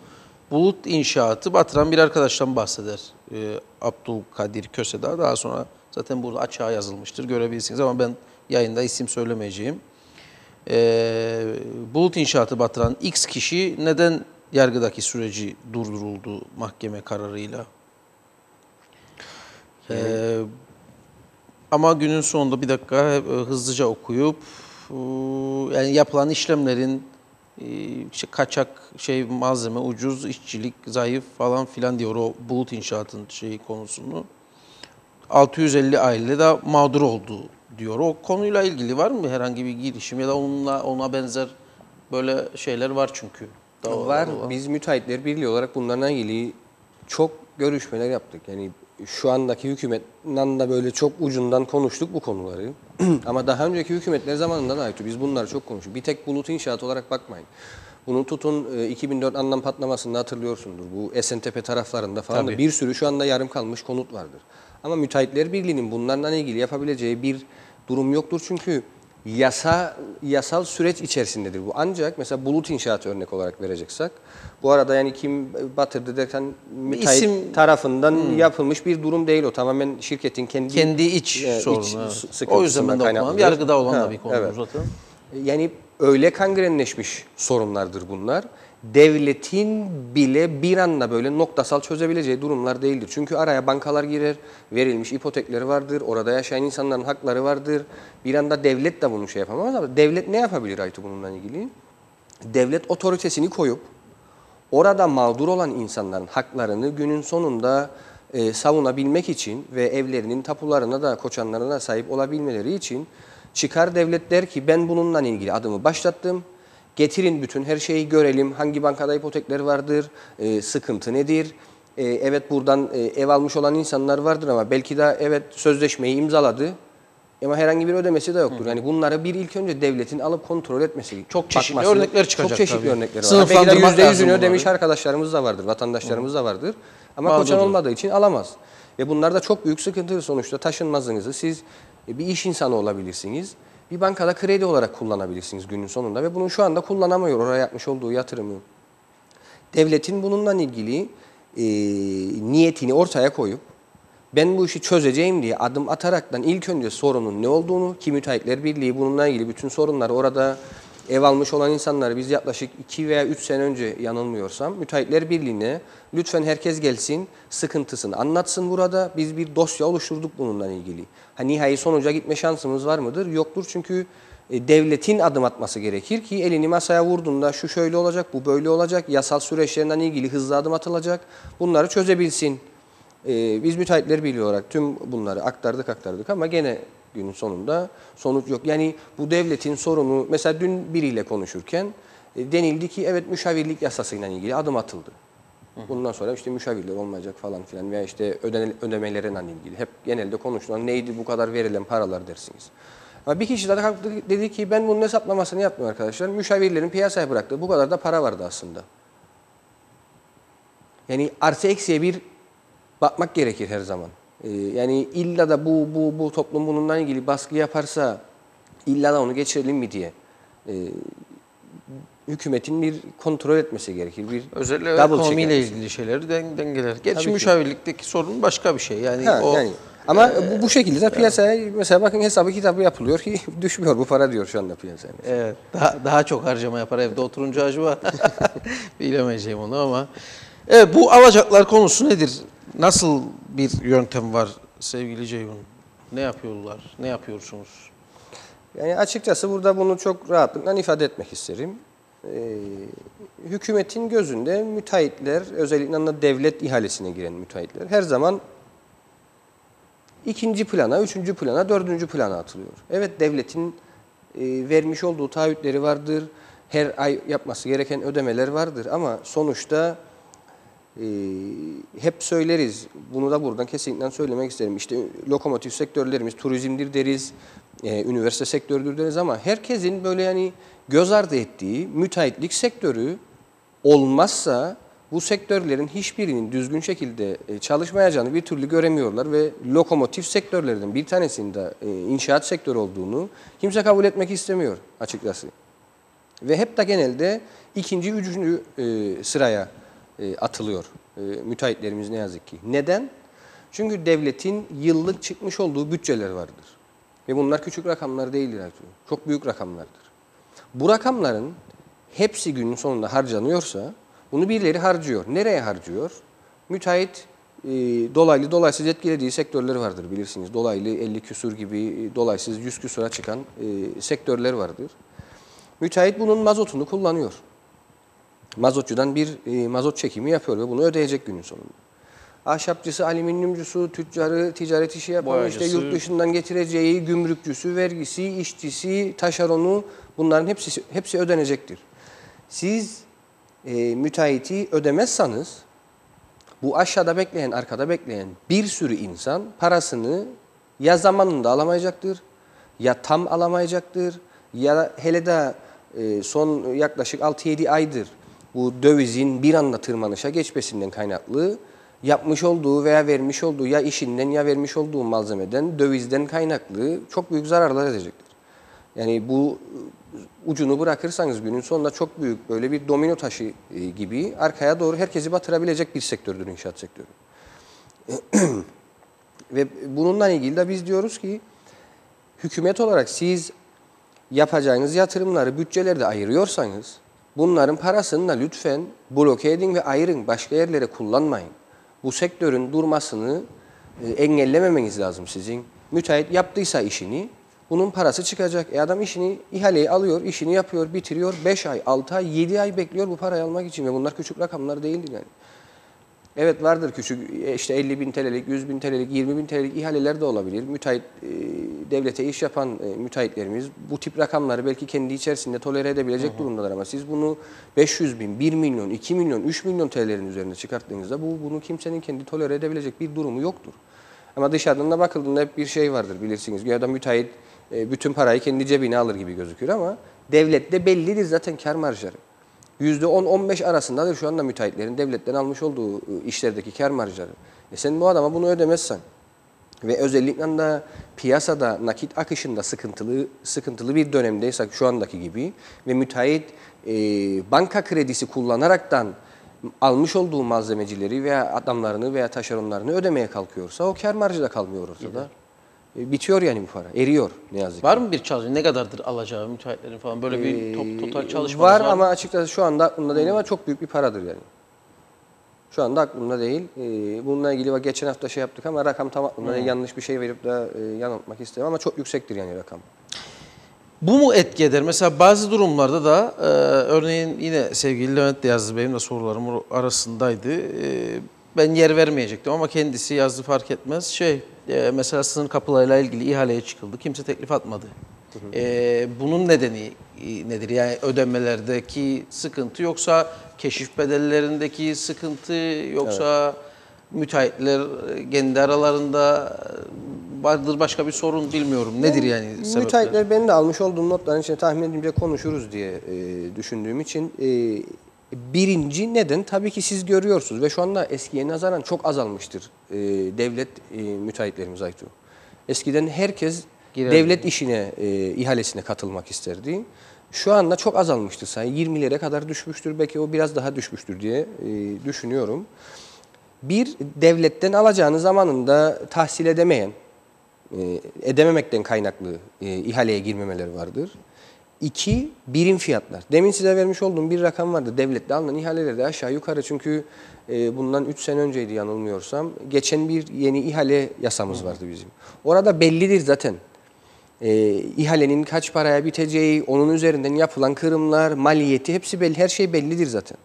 Bulut inşaatı batıran bir arkadaştan bahseder. Ee, Abdülkadir daha daha sonra zaten burada açığa yazılmıştır görebilirsiniz ama ben yayında isim söylemeyeceğim. Ee, bulut inşaatı batıran X kişi neden yargıdaki süreci durduruldu mahkeme kararıyla? Ee, ama günün sonunda bir dakika e, hızlıca okuyup yani yapılan işlemlerin e, işte kaçak şey malzeme ucuz işçilik zayıf falan filan diyor o bulut inşaatın şeyi konusunu. 650 aile de mağdur oldu diyor. O konuyla ilgili var mı herhangi bir girişim ya da onunla ona benzer böyle şeyler var çünkü. var. Biz müteahhitler birliği olarak bunlarla ilgili çok görüşmeler yaptık. Yani şu andaki hükümetten de böyle çok ucundan konuştuk bu konuları. Ama daha önceki hükümetler zamanında da yoktu. Biz bunları çok konuştuk. Bir tek bulut inşaat olarak bakmayın. Bunu tutun 2004 e, anlam patlamasında hatırlıyorsundur. Bu Esentepe taraflarında falan Tabii. da bir sürü şu anda yarım kalmış konut vardır. Ama müteahhitler birliğinin bunlarla ilgili yapabileceği bir durum yoktur. Çünkü yasa yasal süreç içerisindedir bu. Ancak mesela bulut inşaatı örnek olarak vereceksek bu arada yani kim batırdı derken müteahhit tarafından hmm. yapılmış bir durum değil o. Tamamen şirketin kendi kendi iç e, sorunu. Iç evet. O yüzden ben de okumam. Yargıda olan ha, da bir konu evet. zaten. Yani öyle kangrenleşmiş sorunlardır bunlar devletin bile bir anda böyle noktasal çözebileceği durumlar değildir. Çünkü araya bankalar girer, verilmiş ipotekleri vardır, orada yaşayan insanların hakları vardır. Bir anda devlet de bunu şey yapamaz ama devlet ne yapabilir Aytu bununla ilgili? Devlet otoritesini koyup orada mağdur olan insanların haklarını günün sonunda e, savunabilmek için ve evlerinin tapularına da koçanlarına sahip olabilmeleri için çıkar devlet der ki ben bununla ilgili adımı başlattım, Getirin bütün her şeyi görelim. Hangi bankada ipotekler vardır, e, sıkıntı nedir? E, evet buradan e, ev almış olan insanlar vardır ama belki de evet sözleşmeyi imzaladı. Ama herhangi bir ödemesi de yoktur. Hı. Yani bunlara bir ilk önce devletin alıp kontrol etmesi, çok çeşitli bakması, örnekler çıkacak. Çok çeşitli tabii. örnekler var. belki de %100'ünü ödemiş arkadaşlarımız da vardır, vatandaşlarımız Hı. da vardır. Ama Bazı koçan olur. olmadığı için alamaz. Ve bunlar da çok büyük sıkıntı sonuçta taşınmazınızı siz e, bir iş insanı olabilirsiniz bir bankada kredi olarak kullanabilirsiniz günün sonunda ve bunu şu anda kullanamıyor oraya yapmış olduğu yatırımı. Devletin bununla ilgili e, niyetini ortaya koyup ben bu işi çözeceğim diye adım ataraktan ilk önce sorunun ne olduğunu ki müteahhitler birliği bununla ilgili bütün sorunları orada ev almış olan insanlar biz yaklaşık 2 veya 3 sene önce yanılmıyorsam müteahhitler birliğine lütfen herkes gelsin sıkıntısını anlatsın burada. Biz bir dosya oluşturduk bununla ilgili. Ha, nihai sonuca gitme şansımız var mıdır? Yoktur çünkü e, devletin adım atması gerekir ki elini masaya vurduğunda şu şöyle olacak, bu böyle olacak, yasal süreçlerinden ilgili hızlı adım atılacak. Bunları çözebilsin. E, biz müteahhitler biliyor olarak tüm bunları aktardık aktardık ama gene günün sonunda sonuç yok. Yani bu devletin sorunu mesela dün biriyle konuşurken e, denildi ki evet müşavirlik yasasıyla ilgili adım atıldı. Bundan sonra işte müşavirler olmayacak falan filan veya işte öden, ödemelerle ilgili. Hep genelde konuşulan neydi bu kadar verilen paralar dersiniz. Ama bir kişi de kalktı dedi ki ben bunun hesaplamasını yapmıyorum arkadaşlar. Müşavirlerin piyasaya bıraktığı bu kadar da para vardı aslında. Yani artı eksiye bir bakmak gerekir her zaman. Ee, yani illa da bu, bu, bu toplum bununla ilgili baskı yaparsa illa da onu geçirelim mi diye e, hükümetin bir kontrol etmesi gerekir. Bir Özellikle ekonomiyle ilgili şeyleri den, dengeler. Gerçi müşavirlikteki sorun başka bir şey. Yani ha, o yani. Ama e, bu, bu şekilde de piyasaya yani. mesela bakın hesabı kitabı yapılıyor ki düşmüyor bu para diyor şu anda piyasaya. Evet, daha, daha çok harcama yapar evde oturunca acaba bilemeyeceğim onu ama. Evet bu alacaklar konusu nedir Nasıl bir yöntem var sevgili Ceyhun? Ne yapıyorlar? Ne yapıyorsunuz? Yani açıkçası burada bunu çok rahatlıkla ifade etmek isterim. Ee, hükümetin gözünde müteahhitler, özellikle de devlet ihalesine giren müteahhitler her zaman ikinci plana, üçüncü plana, dördüncü plana atılıyor. Evet devletin e, vermiş olduğu taahhütleri vardır, her ay yapması gereken ödemeler vardır ama sonuçta ee, hep söyleriz. Bunu da buradan kesinlikle söylemek isterim. İşte lokomotif sektörlerimiz turizmdir deriz, e, üniversite sektörüdür deriz ama herkesin böyle yani göz ardı ettiği müteahhitlik sektörü olmazsa bu sektörlerin hiçbirinin düzgün şekilde e, çalışmayacağını bir türlü göremiyorlar ve lokomotif sektörlerden bir tanesinin de e, inşaat sektörü olduğunu kimse kabul etmek istemiyor açıkçası. Ve hep de genelde ikinci, üçüncü sıraya e, atılıyor e, müteahhitlerimiz ne yazık ki. Neden? Çünkü devletin yıllık çıkmış olduğu bütçeler vardır. Ve bunlar küçük rakamlar değildir. Çok büyük rakamlardır. Bu rakamların hepsi günün sonunda harcanıyorsa bunu birileri harcıyor. Nereye harcıyor? Müteahhit e, dolaylı dolaysız etkilediği sektörler vardır bilirsiniz. Dolaylı 50 küsür gibi e, dolaysız 100 küsura çıkan e, sektörler vardır. Müteahhit bunun mazotunu kullanıyor mazotçudan bir e, mazot çekimi yapıyor ve bunu ödeyecek günün sonunda. Ahşapçısı, alüminyumcusu, tüccarı, ticaret işi yapan, işte yurt dışından getireceği gümrükçüsü, vergisi, işçisi, taşeronu bunların hepsi hepsi ödenecektir. Siz e, müteahhiti ödemezseniz bu aşağıda bekleyen, arkada bekleyen bir sürü insan parasını ya zamanında alamayacaktır, ya tam alamayacaktır, ya hele de e, son yaklaşık 6-7 aydır bu dövizin bir anda tırmanışa geçmesinden kaynaklı yapmış olduğu veya vermiş olduğu ya işinden ya vermiş olduğu malzemeden dövizden kaynaklı çok büyük zararlar edecektir. Yani bu e, ucunu bırakırsanız günün sonunda çok büyük böyle bir domino taşı e, gibi arkaya doğru herkesi batırabilecek bir sektördür inşaat sektörü. Ve bununla ilgili de biz diyoruz ki hükümet olarak siz yapacağınız yatırımları bütçelerde ayırıyorsanız Bunların parasını da lütfen bloke edin ve ayırın. Başka yerlere kullanmayın. Bu sektörün durmasını e, engellememeniz lazım sizin. Müteahhit yaptıysa işini, bunun parası çıkacak. E adam işini, ihaleyi alıyor, işini yapıyor, bitiriyor. 5 ay, 6 ay, 7 ay bekliyor bu parayı almak için. Ve bunlar küçük rakamlar değildi yani. Evet vardır küçük e, işte 50 bin TL'lik, 100 bin TL'lik, 20 bin TL'lik ihaleler de olabilir. Müteahhit e, devlete iş yapan e, müteahhitlerimiz bu tip rakamları belki kendi içerisinde tolere edebilecek hı hı. durumdalar ama siz bunu 500 bin, 1 milyon, 2 milyon, 3 milyon TL'lerin üzerinde çıkarttığınızda bu bunu kimsenin kendi tolere edebilecek bir durumu yoktur. Ama dışarıdan da bakıldığında hep bir şey vardır bilirsiniz. Ya da müteahhit e, bütün parayı kendi cebine alır gibi gözükür ama devlette de bellidir zaten kar marjları. %10-15 arasındadır şu anda müteahhitlerin devletten almış olduğu ıı, işlerdeki kar marjları. E sen bu adama bunu ödemezsen ve özellikle de piyasada nakit akışında sıkıntılı sıkıntılı bir dönemdeysek şu andaki gibi ve müteahhit e, banka kredisi kullanaraktan almış olduğu malzemecileri veya adamlarını veya taşeronlarını ödemeye kalkıyorsa o kar marjı da kalmıyor ortada. Evet. E, bitiyor yani bu para. Eriyor ne yazık ki. Var mı bir çalışma? Ne kadardır alacağı müteahhitlerin falan? Böyle bir e, top, total çalışma var. Var ama açıkçası şu anda aklımda değil ama çok büyük bir paradır yani. Şu anda aklımda değil. E, bununla ilgili bak geçen hafta şey yaptık ama rakam tam aklımda değil. Yanlış bir şey verip de yanıltmak istemem ama çok yüksektir yani rakam. Bu mu etki eder? Mesela bazı durumlarda da örneğin yine sevgili Levent de yazdı benim de sorularım arasındaydı. E, ben yer vermeyecektim ama kendisi yazdı fark etmez. Şey e, mesela sınır kapılarıyla ilgili ihaleye çıkıldı. Kimse teklif atmadı. E, bunun nedeni e, nedir? Yani ödemelerdeki sıkıntı yoksa keşif bedellerindeki sıkıntı yoksa evet. müteahhitler e, kendi aralarında e, vardır başka bir sorun bilmiyorum. Nedir yani sebepler? Müteahhitler benim de almış olduğum notların içine tahmin edince konuşuruz diye e, düşündüğüm için e, Birinci neden tabii ki siz görüyorsunuz ve şu anda eskiye nazaran çok azalmıştır e, devlet e, müteahhitlerimiz Aytu. Eskiden herkes Girer devlet işine, e, ihalesine katılmak isterdi. Şu anda çok azalmıştır sayı. 20'lere kadar düşmüştür. Belki o biraz daha düşmüştür diye e, düşünüyorum. Bir, devletten alacağınız zamanında tahsil edemeyen, e, edememekten kaynaklı e, ihaleye girmemeler vardır. İki birim fiyatlar. Demin size vermiş olduğum bir rakam vardı. Devlette alınan ihalelerde aşağı yukarı çünkü e, bundan 3 sene önceydi yanılmıyorsam. Geçen bir yeni ihale yasamız vardı bizim. Orada bellidir zaten. E, ihalenin kaç paraya biteceği, onun üzerinden yapılan kırımlar, maliyeti hepsi belli. Her şey bellidir zaten.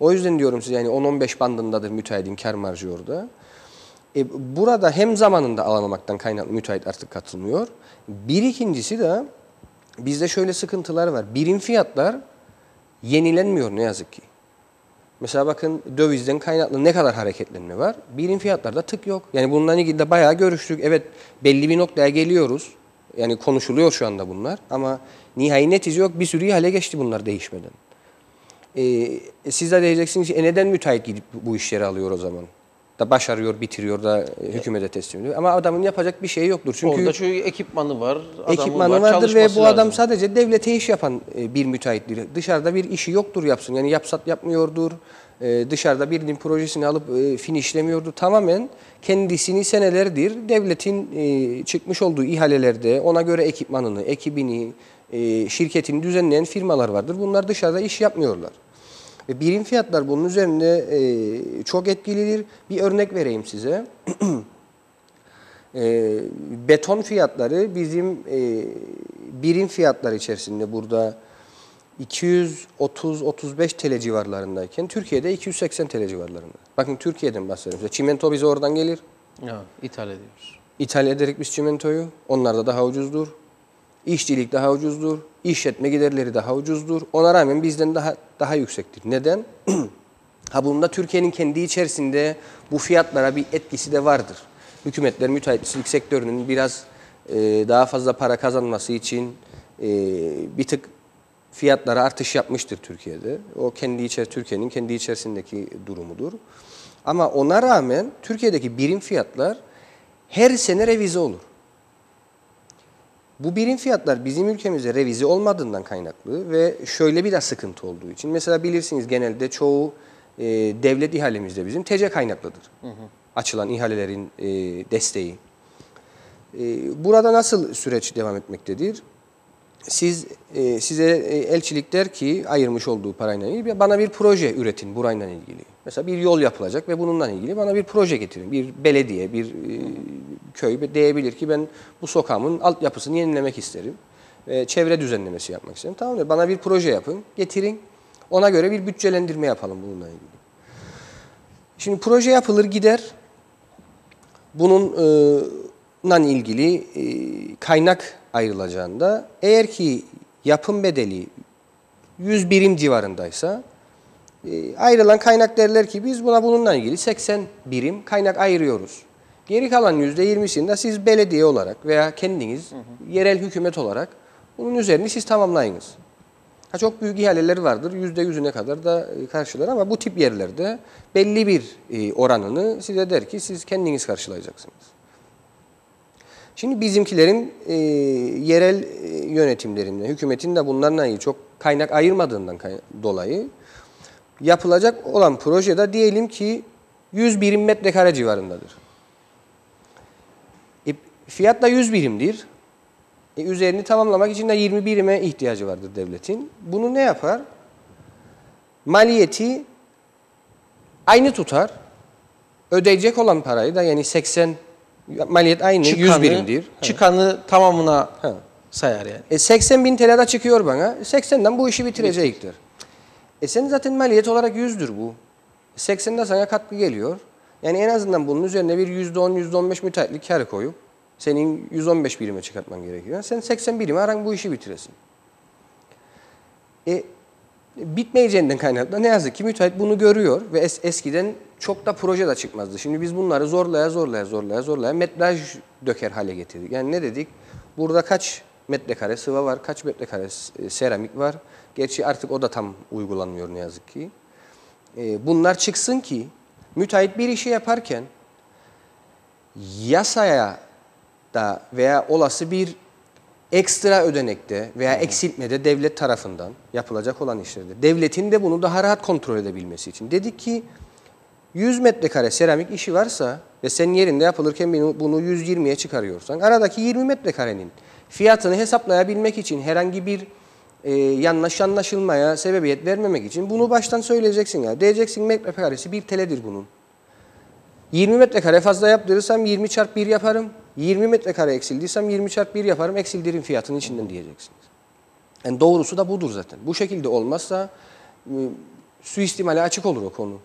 O yüzden diyorum size yani 10-15 bandındadır müteahhidin kar marjı orada. E, burada hem zamanında alamamaktan kaynaklı müteahhit artık katılmıyor. Bir ikincisi de bizde şöyle sıkıntılar var. Birim fiyatlar yenilenmiyor ne yazık ki. Mesela bakın dövizden kaynaklı ne kadar hareketlenme var. Birim fiyatlarda tık yok. Yani bundan ilgili de bayağı görüştük. Evet belli bir noktaya geliyoruz. Yani konuşuluyor şu anda bunlar. Ama nihai netice yok. Bir sürü hale geçti bunlar değişmeden. Ee, siz de diyeceksiniz ki e neden müteahhit gidip bu işleri alıyor o zaman? da başarıyor, bitiriyor da e, hükümete teslim ediyor. Ama adamın yapacak bir şey yoktur. Çünkü Orada çünkü ekipmanı var, adamı ekipmanı var, vardır ve bu lazım. adam sadece devlete iş yapan e, bir müteahhittir. Dışarıda bir işi yoktur yapsın. Yani yapsat yapmıyordur. E, dışarıda birinin projesini alıp finişlemiyordur. Tamamen kendisini senelerdir devletin çıkmış olduğu ihalelerde ona göre ekipmanını, ekibini, şirketini düzenleyen firmalar vardır. Bunlar dışarıda iş yapmıyorlar. Ve birim fiyatlar bunun üzerinde e, çok etkilidir. Bir örnek vereyim size. e, beton fiyatları bizim e, birim fiyatlar içerisinde burada 230-35 TL civarlarındayken Türkiye'de 280 TL civarlarında. Bakın Türkiye'den bahsediyorum. Çimento bize oradan gelir. Ya, ithal ediyoruz. İthal ederek biz çimentoyu. Onlar da daha ucuzdur. İşçilik daha ucuzdur, işletme giderleri daha ucuzdur. Ona rağmen bizden daha daha yüksektir. Neden? ha bunda Türkiye'nin kendi içerisinde bu fiyatlara bir etkisi de vardır. Hükümetler müteahhitçilik sektörünün biraz e, daha fazla para kazanması için e, bir tık fiyatlara artış yapmıştır Türkiye'de. O kendi içer Türkiye'nin kendi içerisindeki durumudur. Ama ona rağmen Türkiye'deki birim fiyatlar her sene revize olur. Bu birim fiyatlar bizim ülkemizde revize olmadığından kaynaklı ve şöyle biraz sıkıntı olduğu için. Mesela bilirsiniz genelde çoğu e, devlet ihalemizde bizim TC kaynaklıdır. Hı hı. Açılan ihalelerin e, desteği. E, burada nasıl süreç devam etmektedir? Siz e, size e, elçilik der ki ayırmış olduğu parayla ilgili bana bir proje üretin burayla ilgili. Mesela bir yol yapılacak ve bununla ilgili bana bir proje getirin. Bir belediye, bir e, köy diyebilir ki ben bu sokağımın altyapısını yenilemek isterim. E, çevre düzenlemesi yapmak isterim. Tamam mı? bana bir proje yapın, getirin. Ona göre bir bütçelendirme yapalım bununla ilgili. Şimdi proje yapılır gider. Bununla ilgili e, kaynak ayrılacağında eğer ki yapım bedeli 100 birim civarındaysa e, ayrılan kaynak derler ki biz buna bununla ilgili 80 birim kaynak ayırıyoruz. Geri kalan %20'sini de siz belediye olarak veya kendiniz hı hı. yerel hükümet olarak bunun üzerini siz tamamlayınız. Ha çok büyük ihaleleri vardır. %100'üne kadar da e, karşılar ama bu tip yerlerde belli bir e, oranını size der ki siz kendiniz karşılayacaksınız. Şimdi bizimkilerin e, yerel e, yönetimlerinde, hükümetin de bunlarla iyi çok kaynak ayırmadığından kay dolayı yapılacak olan projede diyelim ki 100 birim metrekare civarındadır. Fiyat da 100 birimdir. E, üzerini tamamlamak için de 20 birime ihtiyacı vardır devletin. Bunu ne yapar? Maliyeti aynı tutar. Ödeyecek olan parayı da yani 80 maliyet aynı çıkanı, 100 birimdir. Çıkanı ha. tamamına ha. sayar yani. E 80 bin TL'de çıkıyor bana. 80'den bu işi bitirecektir. E senin zaten maliyet olarak 100'dür bu. 80'de sana katkı geliyor. Yani en azından bunun üzerine bir %10, %15 müteahhitlik kar koyup senin 115 birime çıkartman gerekiyor. Sen 80 birime aran bu işi bitiresin. E, bitmeyeceğinden kaynaklı ne yazık ki müteahhit bunu görüyor ve es eskiden çok da proje de çıkmazdı. Şimdi biz bunları zorlaya zorlaya zorlaya zorlaya metraj döker hale getirdik. Yani ne dedik? Burada kaç metrekare sıva var, kaç metrekare e, seramik var. Gerçi artık o da tam uygulanmıyor ne yazık ki. E, bunlar çıksın ki müteahhit bir işi yaparken yasaya da veya olası bir ekstra ödenekte veya hmm. eksiltmede devlet tarafından yapılacak olan işlerde. Devletin de bunu daha rahat kontrol edebilmesi için. Dedik ki 100 metrekare seramik işi varsa ve sen yerinde yapılırken bunu 120'ye çıkarıyorsan aradaki 20 metrekarenin fiyatını hesaplayabilmek için herhangi bir e, yanlış anlaşılmaya sebebiyet vermemek için bunu baştan söyleyeceksin ya. Diyeceksin metrekaresi bir teledir bunun. 20 metrekare fazla yaptırırsam 20 çarp 1 yaparım. 20 metrekare eksildiysem 20 çarp 1 yaparım. Eksildirin fiyatının içinden diyeceksiniz. Yani doğrusu da budur zaten. Bu şekilde olmazsa e, suistimale açık olur o konu.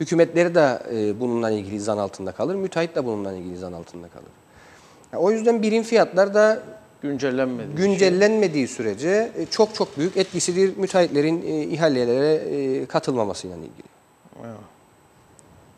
Hükümetleri de e, bununla ilgili zan altında kalır. Müteahhit de bununla ilgili zan altında kalır. Yani o yüzden birim fiyatlar da güncellenmediği, güncellenmediği şey. sürece e, çok çok büyük etkisidir müteahhitlerin ihalelere katılmamasıyla ilgili. Evet.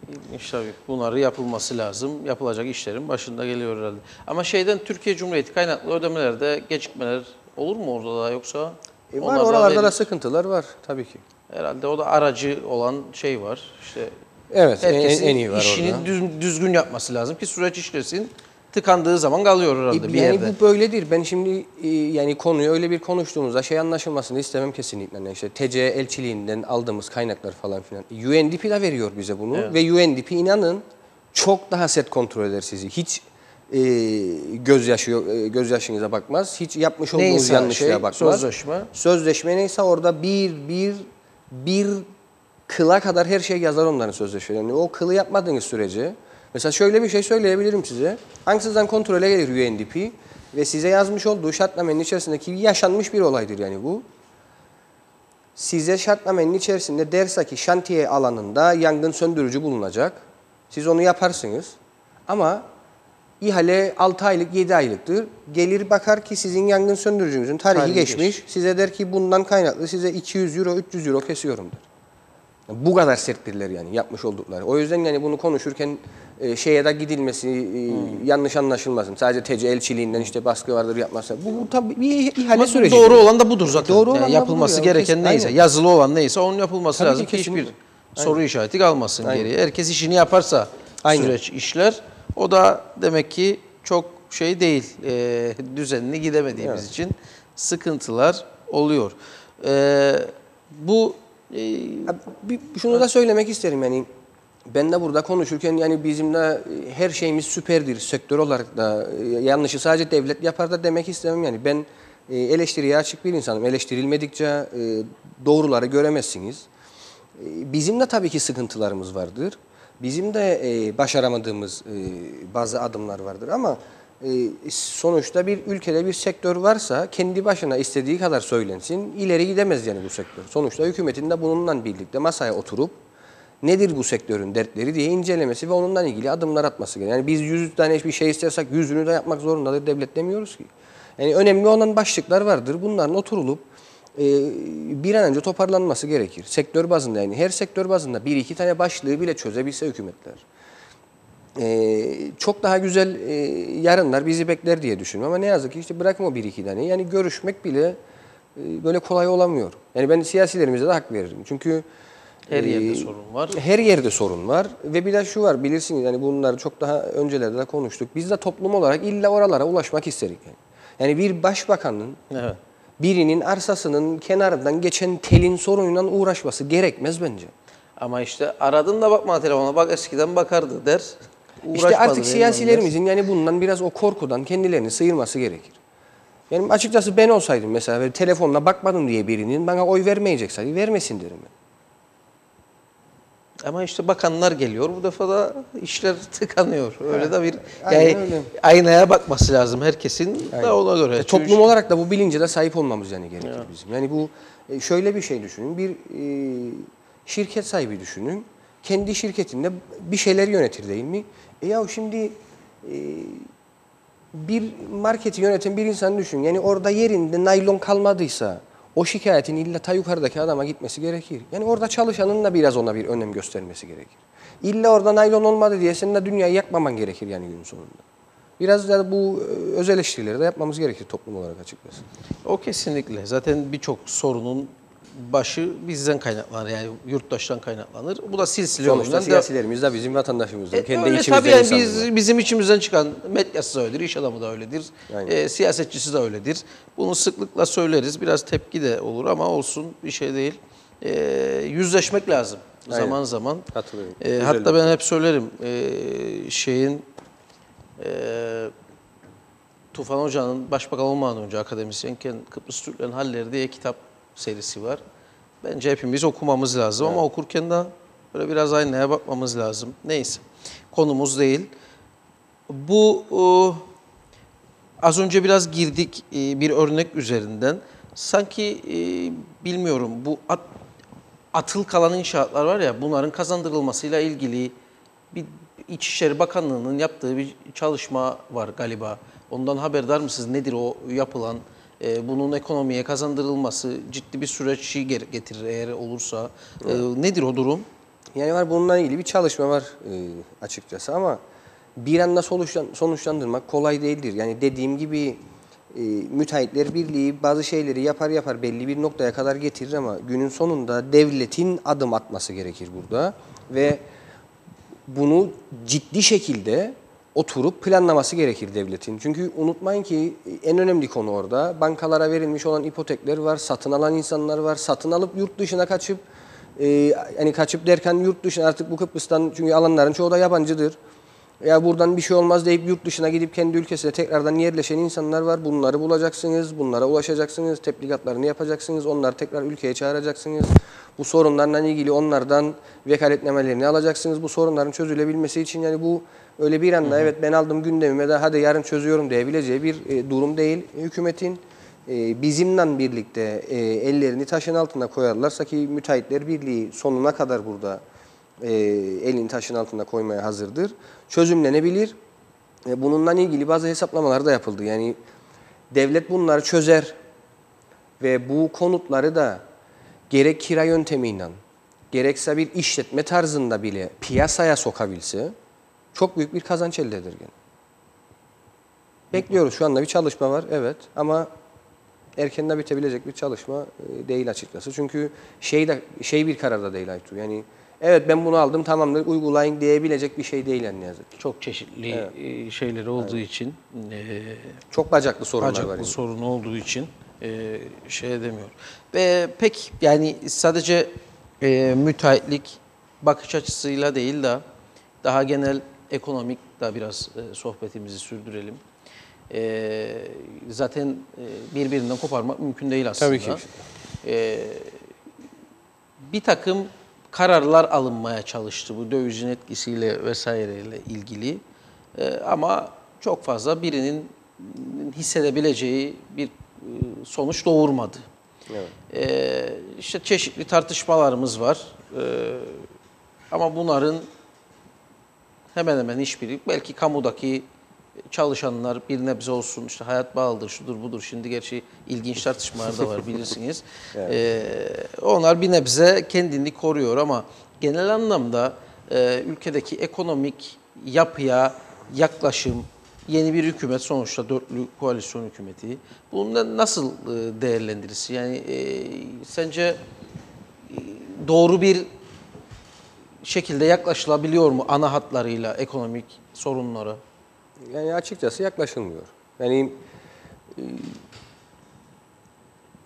İlginç Bunları yapılması lazım. Yapılacak işlerin başında geliyor herhalde. Ama şeyden Türkiye Cumhuriyeti kaynaklı ödemelerde gecikmeler olur mu orada da yoksa? E var oralarda da sıkıntılar var tabii ki. Herhalde o da aracı olan şey var. İşte Evet, en, en iyi var orada. İşini düzgün yapması lazım ki süreç işlesin tıkandığı zaman kalıyor orada e, bir yani yerde. Yani bu böyledir. Ben şimdi e, yani konuyu öyle bir konuştuğumuzda şey anlaşılmasını istemem kesinlikle. Yani işte TC elçiliğinden aldığımız kaynaklar falan filan. UNDP de veriyor bize bunu evet. ve UNDP inanın çok daha set kontrol eder sizi. Hiç e, gözyaşı e, gözyaşınıza bakmaz. Hiç yapmış olduğunuz neyse, şey, yanlışlığa şey, bakmaz. Sözleşme. Sözleşme neyse orada bir bir bir kıla kadar her şey yazar onların sözleşmelerinde. O kılı yapmadığınız sürece Mesela şöyle bir şey söyleyebilirim size. Ansızdan kontrole gelir UNDP ve size yazmış olduğu şartnamenin içerisindeki yaşanmış bir olaydır yani bu. Size şartnamenin içerisinde derse ki şantiye alanında yangın söndürücü bulunacak. Siz onu yaparsınız. Ama ihale 6 aylık 7 aylıktır. Gelir bakar ki sizin yangın söndürücünüzün tarihi, tarihi geçmiş. geçmiş. Size der ki bundan kaynaklı size 200 euro 300 euro kesiyorumdur. Bu kadar serttirler yani yapmış oldukları. O yüzden yani bunu konuşurken e, şeye de gidilmesi e, hmm. yanlış anlaşılmasın. Sadece TC elçiliğinden işte baskı vardır yapmazsa. Bu, bu tabii bir ihale süreci. Doğru olan da budur zaten. Doğru olan yani yapılması budur ya. gereken Kesin, neyse, aynen. yazılı olan neyse onun yapılması tabii lazım. Ki hiçbir aynen. soru işareti kalmasın aynen. geriye. Herkes işini yaparsa aynen. süreç işler. O da demek ki çok şey değil. E, düzenli gidemediğimiz evet. için sıkıntılar oluyor. E, bu ee, şunu da söylemek isterim yani ben de burada konuşurken yani bizim de e, her şeyimiz süperdir sektör olarak da e, yanlışı sadece devlet yapar da demek istemem yani ben e, eleştiriye açık bir insanım eleştirilmedikçe doğruları göremezsiniz bizim de tabii ki sıkıntılarımız vardır bizim de başaramadığımız bazı adımlar vardır ama e, sonuçta bir ülkede bir sektör varsa kendi başına istediği kadar söylensin ileri gidemez yani bu sektör. Sonuçta hükümetin de bununla birlikte masaya oturup nedir bu sektörün dertleri diye incelemesi ve onunla ilgili adımlar atması gerekiyor. Yani biz 100 tane bir şey istersek yüzünü de yapmak zorundadır devlet demiyoruz ki. Yani önemli olan başlıklar vardır. Bunların oturulup e, bir an önce toparlanması gerekir. Sektör bazında yani her sektör bazında bir iki tane başlığı bile çözebilse hükümetler e, çok daha güzel e, yarınlar bizi bekler diye düşünüyorum. Ama ne yazık ki işte bırakma bir iki tane. Yani görüşmek bile e, böyle kolay olamıyor. Yani ben siyasilerimize de hak veririm. Çünkü her e, yerde ee, sorun var. Her yerde sorun var ve bir de şu var bilirsiniz yani bunları çok daha öncelerde de konuştuk. Biz de toplum olarak illa oralara ulaşmak isterik. Yani, yani bir başbakanın evet. birinin arsasının kenarından geçen telin sorunuyla uğraşması gerekmez bence. Ama işte aradın da bakma telefona bak eskiden bakardı der. İşte artık siyasilerimizin yani bundan biraz o korkudan kendilerini sıyırması gerekir. Yani açıkçası ben olsaydım mesela ve telefonla bakmadım diye birinin bana oy vermeyecek vermesin derim ben. Ama işte bakanlar geliyor bu defa da işler tıkanıyor. Öyle ha, de bir yani öyle. aynaya bakması lazım herkesin Aynen. da ona göre. E, toplum Çünkü... olarak da bu bilince de sahip olmamız yani gerekir ya. bizim. Yani bu e, şöyle bir şey düşünün. Bir e, şirket sahibi düşünün kendi şirketinde bir şeyleri yönetir değil mi? E yahu şimdi e, bir marketi yöneten bir insan düşün. Yani orada yerinde naylon kalmadıysa o şikayetin illa ta yukarıdaki adama gitmesi gerekir. Yani orada çalışanın da biraz ona bir önlem göstermesi gerekir. İlla orada naylon olmadı diye senin de dünyayı yakmaman gerekir yani günün sonunda. Biraz da bu e, öz eleştirileri de yapmamız gerekir toplum olarak açıkçası. O kesinlikle. Zaten birçok sorunun başı bizden kaynaklanır yani yurttaştan kaynaklanır. Bu da silsile Sonuçta siyasilerimiz de bizim vatandaşımızdır. E, Kendi öyle, içimizden tabii yani biz, bizim içimizden çıkan medyası da öyledir, iş adamı da öyledir, e, siyasetçisi de öyledir. Bunu sıklıkla söyleriz. Biraz tepki de olur ama olsun bir şey değil. E, yüzleşmek lazım Aynen. zaman zaman. Katılıyorum. E, hatta ben hep söylerim e, şeyin... E, Tufan Hoca'nın başbakan olmadan önce akademisyenken Kıbrıs Türklerin Halleri diye kitap serisi var. Bence hepimiz okumamız lazım evet. ama okurken de böyle biraz aynaya bakmamız lazım. Neyse konumuz değil. Bu e, az önce biraz girdik e, bir örnek üzerinden. Sanki e, bilmiyorum bu at, atıl kalan inşaatlar var ya bunların kazandırılmasıyla ilgili bir İçişleri Bakanlığı'nın yaptığı bir çalışma var galiba. Ondan haberdar mısınız? Nedir o yapılan? e, bunun ekonomiye kazandırılması ciddi bir süreci getirir eğer olursa. E, nedir o durum? Yani var bununla ilgili bir çalışma var e, açıkçası ama bir anda sonuçlandırmak kolay değildir. Yani dediğim gibi e, müteahhitler birliği bazı şeyleri yapar yapar belli bir noktaya kadar getirir ama günün sonunda devletin adım atması gerekir burada ve bunu ciddi şekilde oturup planlaması gerekir devletin. Çünkü unutmayın ki e, en önemli konu orada bankalara verilmiş olan ipotekler var, satın alan insanlar var, satın alıp yurt dışına kaçıp e, hani kaçıp derken yurt dışına artık bu Kıbrıs'tan çünkü alanların çoğu da yabancıdır. Ya buradan bir şey olmaz deyip yurt dışına gidip kendi ülkesine tekrardan yerleşen insanlar var. Bunları bulacaksınız, bunlara ulaşacaksınız, tebligatlarını yapacaksınız, onları tekrar ülkeye çağıracaksınız. Bu sorunlarla ilgili onlardan vekaletnamelerini alacaksınız. Bu sorunların çözülebilmesi için yani bu öyle bir anda evet ben aldım gündemime de hadi yarın çözüyorum diyebileceği bir e, durum değil. Hükümetin e, bizimle birlikte e, ellerini taşın altına koyarlarsa ki müteahhitler birliği sonuna kadar burada e, elini taşın altına koymaya hazırdır. Çözümlenebilir. E, bununla ilgili bazı hesaplamalar da yapıldı. Yani devlet bunları çözer ve bu konutları da gerek kira yöntemiyle gerekse bir işletme tarzında bile piyasaya sokabilse çok büyük bir kazanç elde edilgen. Bekliyoruz şu anda bir çalışma var evet ama erkenden bitebilecek bir çalışma e, değil açıkçası. Çünkü şey, de, şey bir kararda değil Aytu. Yani evet ben bunu aldım tamamdır uygulayın diyebilecek bir şey değil yani yazık. Çok çeşitli evet. E, şeyleri olduğu evet. için. E, Çok bacaklı sorunlar bacaklı var. Bacaklı sorun yani. olduğu için e, şey edemiyor. Ve pek yani sadece e, müteahhitlik bakış açısıyla değil de daha genel ekonomik da biraz e, sohbetimizi sürdürelim. E, zaten e, birbirinden koparmak mümkün değil aslında. Tabii ki. E, bir takım kararlar alınmaya çalıştı bu dövizin etkisiyle vesaireyle ilgili. E, ama çok fazla birinin hissedebileceği bir e, sonuç doğurmadı. Evet. E, işte çeşitli tartışmalarımız var. E, ama bunların hemen hemen hiçbiri belki kamudaki çalışanlar bir nebze olsun işte hayat bağlıdır şudur budur şimdi gerçi ilginç tartışmalar da var bilirsiniz. Ee, evet. ee, onlar bir nebze kendini koruyor ama genel anlamda e, ülkedeki ekonomik yapıya yaklaşım yeni bir hükümet sonuçta dörtlü koalisyon hükümeti bunun nasıl e, değerlendirisi Yani e, sence e, doğru bir şekilde yaklaşılabiliyor mu ana hatlarıyla ekonomik sorunları? Yani açıkçası yaklaşılmıyor. Yani e,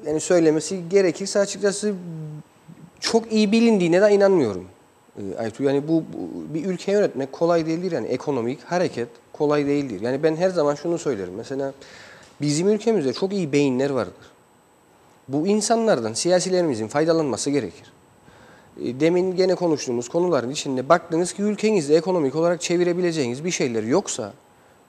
yani söylemesi gerekirse açıkçası çok iyi bilindiğine de inanmıyorum. E, Aytu yani bu, bir ülke yönetmek kolay değildir yani ekonomik hareket kolay değildir. Yani ben her zaman şunu söylerim. Mesela bizim ülkemizde çok iyi beyinler vardır. Bu insanlardan siyasilerimizin faydalanması gerekir. E, demin gene konuştuğumuz konuların içinde baktınız ki ülkenizde ekonomik olarak çevirebileceğiniz bir şeyler yoksa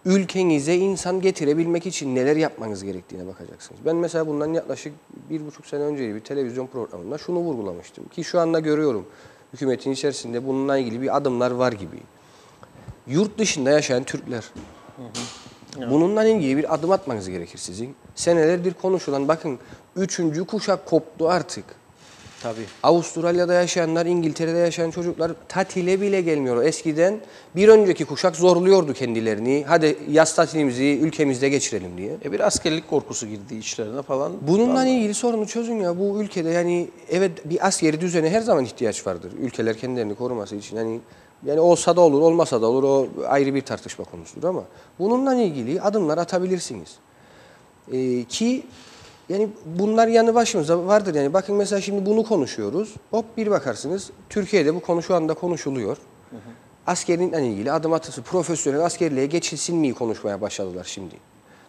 ülkenize insan getirebilmek için neler yapmanız gerektiğine bakacaksınız. Ben mesela bundan yaklaşık bir buçuk sene önce bir televizyon programında şunu vurgulamıştım ki şu anda görüyorum hükümetin içerisinde bununla ilgili bir adımlar var gibi. Yurt dışında yaşayan Türkler. Hı hı. Bununla ilgili bir adım atmanız gerekir sizin. Senelerdir konuşulan bakın üçüncü kuşak koptu artık. Tabii. Avustralya'da yaşayanlar, İngiltere'de yaşayan çocuklar tatile bile gelmiyor. Eskiden bir önceki kuşak zorluyordu kendilerini. Hadi yaz tatilimizi ülkemizde geçirelim diye. E bir askerlik korkusu girdi içlerine falan. Bununla falan. ilgili sorunu çözün ya. Bu ülkede yani evet bir askeri düzene her zaman ihtiyaç vardır. Ülkeler kendilerini koruması için. yani yani olsa da olur, olmasa da olur. O ayrı bir tartışma konusudur ama bununla ilgili adımlar atabilirsiniz. Ee, ki yani bunlar yanı başımıza vardır yani. Bakın mesela şimdi bunu konuşuyoruz. Hop bir bakarsınız Türkiye'de bu konu şu anda konuşuluyor. Hı Askerinle ilgili adım atısı profesyonel askerliğe geçilsin mi konuşmaya başladılar şimdi.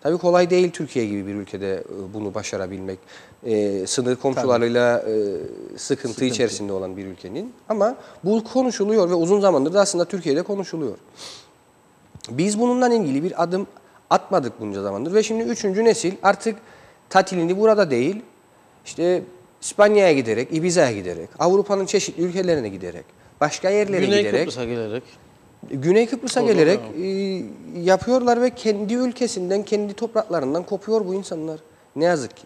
Tabii kolay değil Türkiye gibi bir ülkede e, bunu başarabilmek. E, sınır komşularıyla e, sıkıntı, sıkıntı içerisinde olan bir ülkenin. Ama bu konuşuluyor ve uzun zamandır da aslında Türkiye'de konuşuluyor. Biz bununla ilgili bir adım atmadık bunca zamandır. Ve şimdi üçüncü nesil artık tatilini burada değil, işte İspanya'ya giderek, Ibiza'ya giderek, Avrupa'nın çeşitli ülkelerine giderek, başka yerlere Güney giderek. Güney Kıbrıs'a gelerek. Güney Kıbrıs'a gelerek e, yapıyorlar ve kendi ülkesinden, kendi topraklarından kopuyor bu insanlar. Ne yazık ki.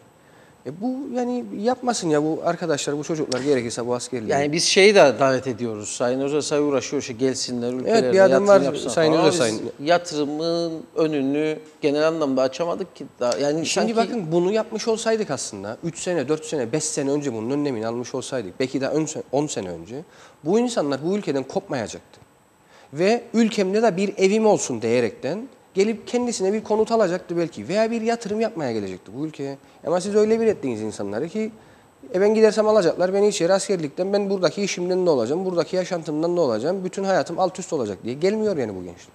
E bu yani yapmasın ya bu arkadaşlar, bu çocuklar gerekirse bu askerliği. Yani biz şeyi de davet ediyoruz. Sayın Özasay uğraşıyor işte gelsinler ülkelerine evet, bir adım var Sayın yapsınlar. Sayın Yatırımın önünü genel anlamda açamadık ki. Daha. Yani Şimdi sanki... bakın bunu yapmış olsaydık aslında 3 sene, 4 sene, 5 sene önce bunun önlemini almış olsaydık. Belki de 10 sene önce. Bu insanlar bu ülkeden kopmayacaktı. Ve ülkemde de bir evim olsun diyerekten gelip kendisine bir konut alacaktı belki veya bir yatırım yapmaya gelecekti bu ülkeye. Ama siz öyle bir ettiğiniz insanları ki e ben gidersem alacaklar beni içeri askerlikten ben buradaki işimden ne olacağım, buradaki yaşantımdan ne olacağım, bütün hayatım alt üst olacak diye gelmiyor yani bu gençler.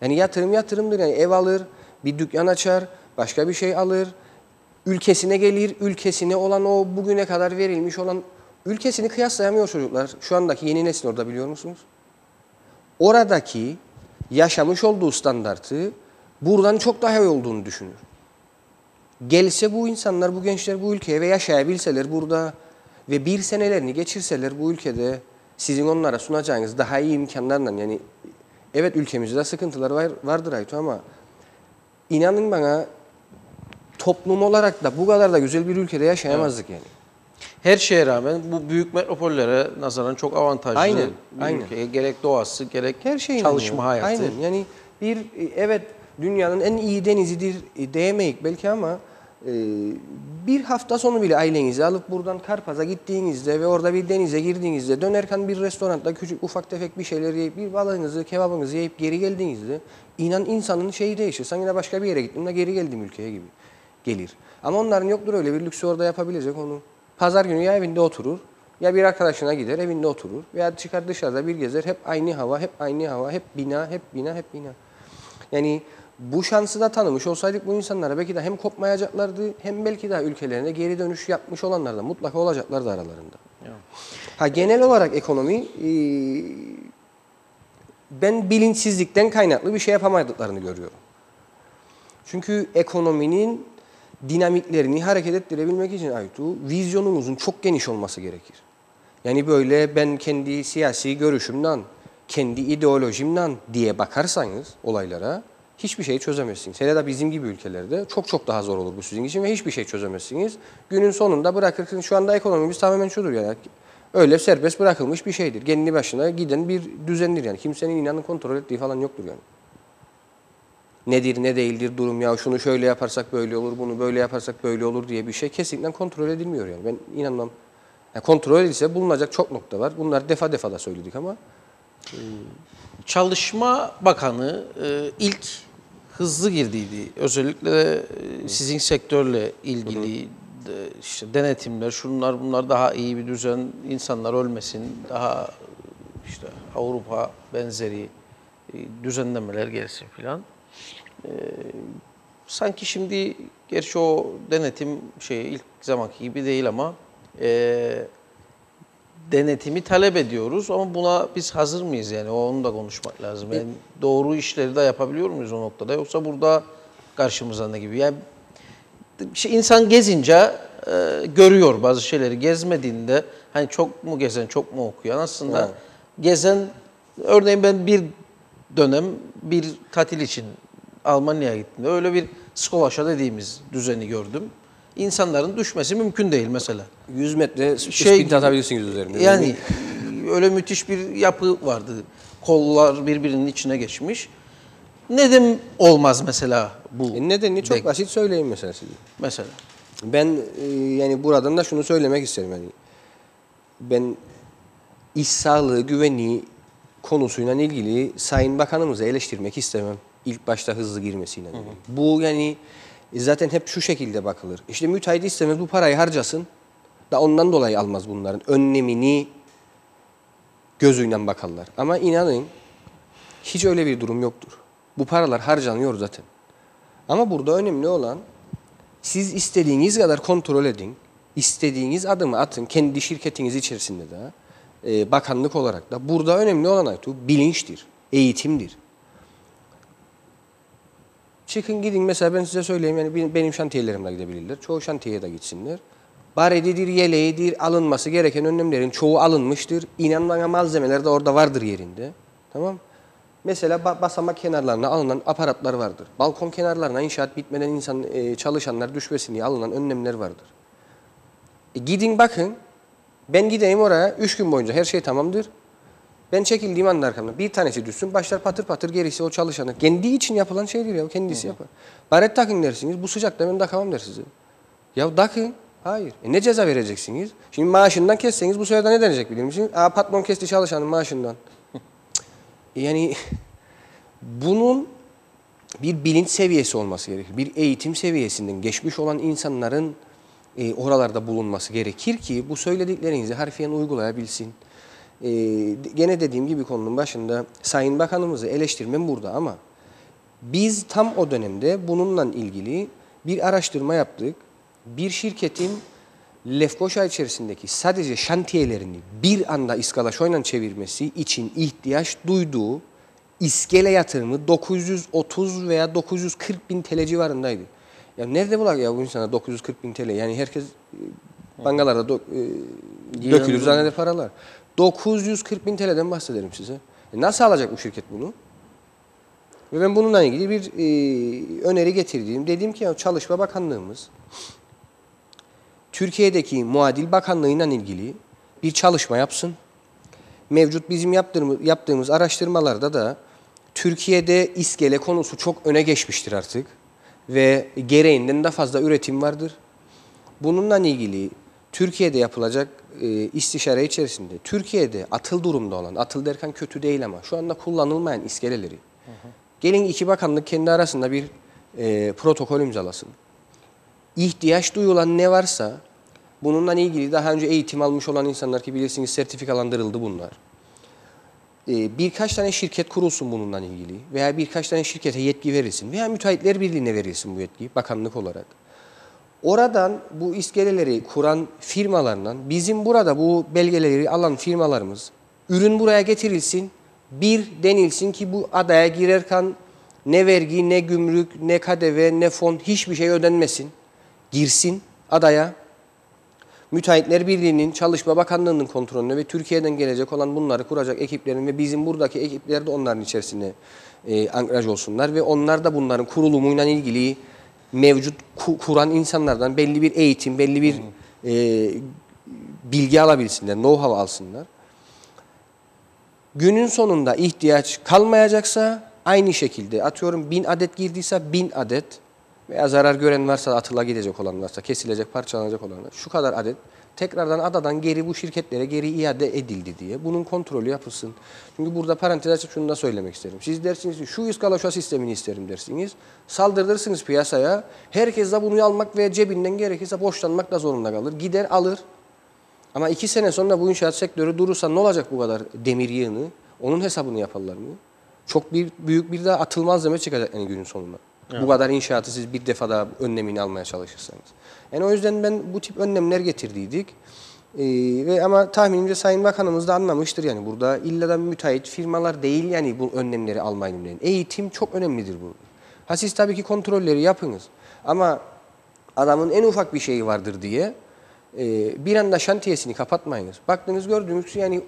Yani yatırım yatırımdır yani ev alır, bir dükkan açar, başka bir şey alır, ülkesine gelir, ülkesine olan o bugüne kadar verilmiş olan ülkesini kıyaslayamıyor çocuklar. Şu andaki yeni nesil orada biliyor musunuz? Oradaki yaşamış olduğu standartı buradan çok daha iyi olduğunu düşünür. Gelse bu insanlar, bu gençler bu ülkeye ve yaşayabilseler burada ve bir senelerini geçirseler bu ülkede sizin onlara sunacağınız daha iyi imkanlarla yani evet ülkemizde sıkıntılar var, vardır Aytu ama inanın bana toplum olarak da bu kadar da güzel bir ülkede yaşayamazdık evet. yani her şeye rağmen bu büyük metropollere nazaran çok avantajlı aynen, bir aynen. ülke. Gerek doğası gerek her şeyin çalışma yani. hayatı. Aynen yani bir evet dünyanın en iyi denizidir e, diyemeyik belki ama e, bir hafta sonu bile ailenizi alıp buradan Karpaz'a gittiğinizde ve orada bir denize girdiğinizde dönerken bir restoranda küçük ufak tefek bir şeyler yiyip bir balığınızı kebabınızı yiyip geri geldiğinizde inan insanın şeyi değişir. Sen yine başka bir yere gittim de geri geldim ülkeye gibi gelir. Ama onların yoktur öyle bir lüksü orada yapabilecek onu. Pazar günü ya evinde oturur ya bir arkadaşına gider evinde oturur veya çıkar dışarıda bir gezer hep aynı hava, hep aynı hava, hep bina, hep bina, hep bina. Yani bu şansı da tanımış olsaydık bu insanlara belki de hem kopmayacaklardı hem belki de ülkelerine geri dönüş yapmış olanlar da mutlaka olacaklardı aralarında. Ya. Ha genel olarak ekonomi e, ben bilinçsizlikten kaynaklı bir şey yapamadıklarını görüyorum. Çünkü ekonominin dinamiklerini hareket ettirebilmek için Aytu vizyonumuzun çok geniş olması gerekir. Yani böyle ben kendi siyasi görüşümden, kendi ideolojimden diye bakarsanız olaylara hiçbir şey çözemezsiniz. Hele de bizim gibi ülkelerde çok çok daha zor olur bu sizin için ve hiçbir şey çözemezsiniz. Günün sonunda bırakırsınız. Şu anda ekonomimiz tamamen şudur yani. Öyle serbest bırakılmış bir şeydir. Kendi başına giden bir düzendir yani. Kimsenin inanın kontrol ettiği falan yoktur yani nedir ne değildir durum ya şunu şöyle yaparsak böyle olur bunu böyle yaparsak böyle olur diye bir şey kesinlikle kontrol edilmiyor yani ben inanmam. Yani kontrol edilse bulunacak çok nokta var. Bunlar defa defa da söyledik ama. E, Çalışma Bakanı e, ilk hızlı girdiydi. Özellikle de e, sizin sektörle ilgili işte denetimler, şunlar bunlar daha iyi bir düzen, insanlar ölmesin, daha işte Avrupa benzeri düzenlemeler gelsin filan. E, sanki şimdi gerçi o denetim şey ilk zamanki gibi değil ama e, denetimi talep ediyoruz ama buna biz hazır mıyız yani onu da konuşmak lazım. Yani doğru işleri de yapabiliyor muyuz o noktada yoksa burada karşımıza ne gibi? Yani işte insan gezince e, görüyor bazı şeyleri gezmediğinde hani çok mu gezen çok mu okuyan aslında evet. gezen örneğin ben bir dönem bir tatil için Almanya'ya gittiğimde öyle bir skolaşa dediğimiz düzeni gördüm. İnsanların düşmesi mümkün değil mesela. 100 metre şey, sprint atabilirsin 100 üzerinde. Yani öyle müthiş bir yapı vardı. Kollar birbirinin içine geçmiş. Neden olmaz mesela bu? E nedenini çok Bek. basit söyleyeyim mesela size. Mesela? Ben e, yani buradan da şunu söylemek isterim. Yani ben iş sağlığı, güvenliği konusuyla ilgili Sayın Bakanımızı eleştirmek istemem ilk başta hızlı girmesiyle. Hı hı. Bu yani e, zaten hep şu şekilde bakılır. İşte müteahhit istemez bu parayı harcasın da ondan dolayı almaz bunların. Önlemini gözüyle bakarlar. Ama inanın hiç öyle bir durum yoktur. Bu paralar harcanıyor zaten. Ama burada önemli olan siz istediğiniz kadar kontrol edin. İstediğiniz adımı atın kendi şirketiniz içerisinde de e, bakanlık olarak da. Burada önemli olan Aytu bilinçtir, eğitimdir. Çıkın gidin mesela ben size söyleyeyim yani benim, şantiyelerimle gidebilirler. Çoğu şantiyeye de gitsinler. Baredidir, yeleğidir, alınması gereken önlemlerin çoğu alınmıştır. İnanmayan malzemeler de orada vardır yerinde. Tamam Mesela basamak kenarlarına alınan aparatlar vardır. Balkon kenarlarına inşaat bitmeden insan e, çalışanlar düşmesin diye alınan önlemler vardır. E, gidin bakın. Ben gideyim oraya üç gün boyunca her şey tamamdır. Ben çekildiğim anda arkamda bir tanesi düşsün başlar patır patır gerisi o çalışanı. Kendi için yapılan şeydir ya kendisi Hı. yapar. Baret takın dersiniz bu sıcakta ben takamam dersiniz. Ya takın. Hayır. E ne ceza vereceksiniz? Şimdi maaşından kesseniz bu sefer ne denecek bilir misiniz? Aa patron kesti çalışanın maaşından. E yani bunun bir bilinç seviyesi olması gerekir. Bir eğitim seviyesinden geçmiş olan insanların e, oralarda bulunması gerekir ki bu söylediklerinizi harfiyen uygulayabilsin e, gene dediğim gibi konunun başında Sayın Bakanımızı eleştirmem burada ama biz tam o dönemde bununla ilgili bir araştırma yaptık. Bir şirketin Lefkoşa içerisindeki sadece şantiyelerini bir anda iskalaşoyla çevirmesi için ihtiyaç duyduğu iskele yatırımı 930 veya 940 bin TL civarındaydı. Ya nerede bulak ya bu insana 940 bin TL? Yani herkes e, bankalarda e, dö dökülür zanneder paralar. 940 bin TL'den bahsederim size. E nasıl alacak bu şirket bunu? Ve ben bununla ilgili bir e, öneri getirdiğim, dedim ki ya Çalışma Bakanlığımız Türkiye'deki muadil bakanlığıyla ilgili bir çalışma yapsın. Mevcut bizim yaptığımız, yaptığımız araştırmalarda da Türkiye'de iskele konusu çok öne geçmiştir artık ve gereğinden de fazla üretim vardır. Bununla ilgili Türkiye'de yapılacak e, istişare içerisinde Türkiye'de atıl durumda olan, atıl derken kötü değil ama şu anda kullanılmayan iskeleleri hı hı. gelin iki bakanlık kendi arasında bir e, protokol imzalasın. İhtiyaç duyulan ne varsa bununla ilgili daha önce eğitim almış olan insanlar ki bilirsiniz sertifikalandırıldı bunlar. E, birkaç tane şirket kurulsun bununla ilgili veya birkaç tane şirkete yetki verilsin veya müteahhitler birliğine verilsin bu yetki bakanlık olarak. Oradan bu iskeleleri kuran firmalarından bizim burada bu belgeleri alan firmalarımız ürün buraya getirilsin bir denilsin ki bu adaya girerken ne vergi ne gümrük ne KDV ne fon hiçbir şey ödenmesin. Girsin adaya. Müteahhitler Birliği'nin, Çalışma Bakanlığı'nın kontrolünü ve Türkiye'den gelecek olan bunları kuracak ekiplerin ve bizim buradaki ekipler de onların içerisinde e, ankraj olsunlar. Ve onlar da bunların kurulumuyla ilgili mevcut kuran insanlardan belli bir eğitim, belli bir e, bilgi alabilsinler, know-how alsınlar. Günün sonunda ihtiyaç kalmayacaksa aynı şekilde atıyorum bin adet girdiyse bin adet veya zarar gören varsa atıla gidecek olan varsa kesilecek parçalanacak olanlar şu kadar adet tekrardan adadan geri bu şirketlere geri iade edildi diye. Bunun kontrolü yapılsın. Çünkü burada parantez açıp şunu da söylemek isterim. Siz dersiniz ki şu iskaloşa sistemini isterim dersiniz. Saldırırsınız piyasaya. Herkes de bunu almak veya cebinden gerekirse borçlanmak da zorunda kalır. Gider alır. Ama iki sene sonra bu inşaat sektörü durursa ne olacak bu kadar demir yığını? Onun hesabını yaparlar mı? Çok bir, büyük bir daha atılmaz deme çıkacak yani günün sonunda. Evet. Bu kadar inşaatı siz bir defada önlemini almaya çalışırsanız. Yani o yüzden ben bu tip önlemler getirdiydik. Ee, ve ama tahminimce Sayın Bakanımız da anlamıştır yani burada illa da müteahhit firmalar değil yani bu önlemleri almayın. önlerin. Eğitim çok önemlidir bu. Ha siz tabii ki kontrolleri yapınız ama adamın en ufak bir şeyi vardır diye e, bir anda şantiyesini kapatmayınız. Baktınız gördüğünüz yani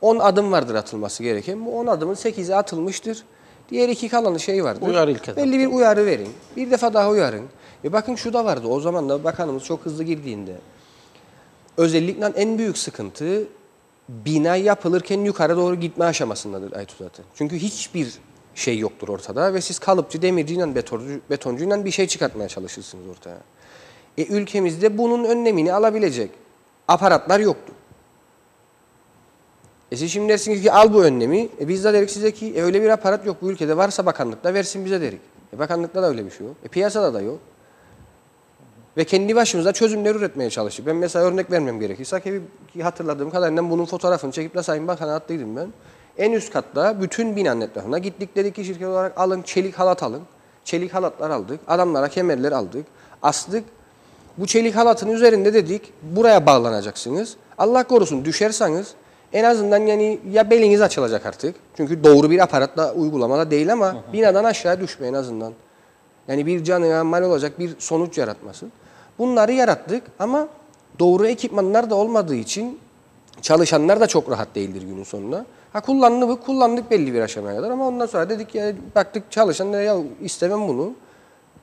10 adım vardır atılması gereken. Bu 10 adımın 8'i atılmıştır. Diğer iki kalanı şey vardır. Uyarı ilkesi. Belli bir uyarı verin. Bir defa daha uyarın. Ve bakın şu da vardı. O zaman da bakanımız çok hızlı girdiğinde. Özellikle en büyük sıkıntı bina yapılırken yukarı doğru gitme aşamasındadır Aytuzat'ı. Çünkü hiçbir şey yoktur ortada ve siz kalıpçı, demirciyle, betoncu, betoncuyla bir şey çıkartmaya çalışırsınız ortaya. E, ülkemizde bunun önlemini alabilecek aparatlar yoktu. E siz şimdi dersiniz ki al bu önlemi. E biz de derik size ki e öyle bir aparat yok bu ülkede. Varsa bakanlıkta versin bize derik. E bakanlıkta da öyle bir şey yok. E piyasada da yok. Ve kendi başımıza çözümler üretmeye çalıştık. Ben mesela örnek vermem gerekirse ki hatırladığım kadarıyla bunun fotoğrafını çekip de Sayın Bakan'a attıydım ben. En üst katta bütün binanın etrafına gittik dedik ki şirket olarak alın çelik halat alın. Çelik halatlar aldık. Adamlara kemerler aldık. Astık. Bu çelik halatın üzerinde dedik buraya bağlanacaksınız. Allah korusun düşerseniz en azından yani ya beliniz açılacak artık. Çünkü doğru bir aparatla uygulamada değil ama binadan aşağı düşme en azından. Yani bir canına mal olacak bir sonuç yaratması. Bunları yarattık ama doğru ekipmanlar da olmadığı için çalışanlar da çok rahat değildir günün sonunda. Ha kullandık, kullandık belli bir aşamaya kadar ama ondan sonra dedik ya baktık çalışanlara ya istemem bunu.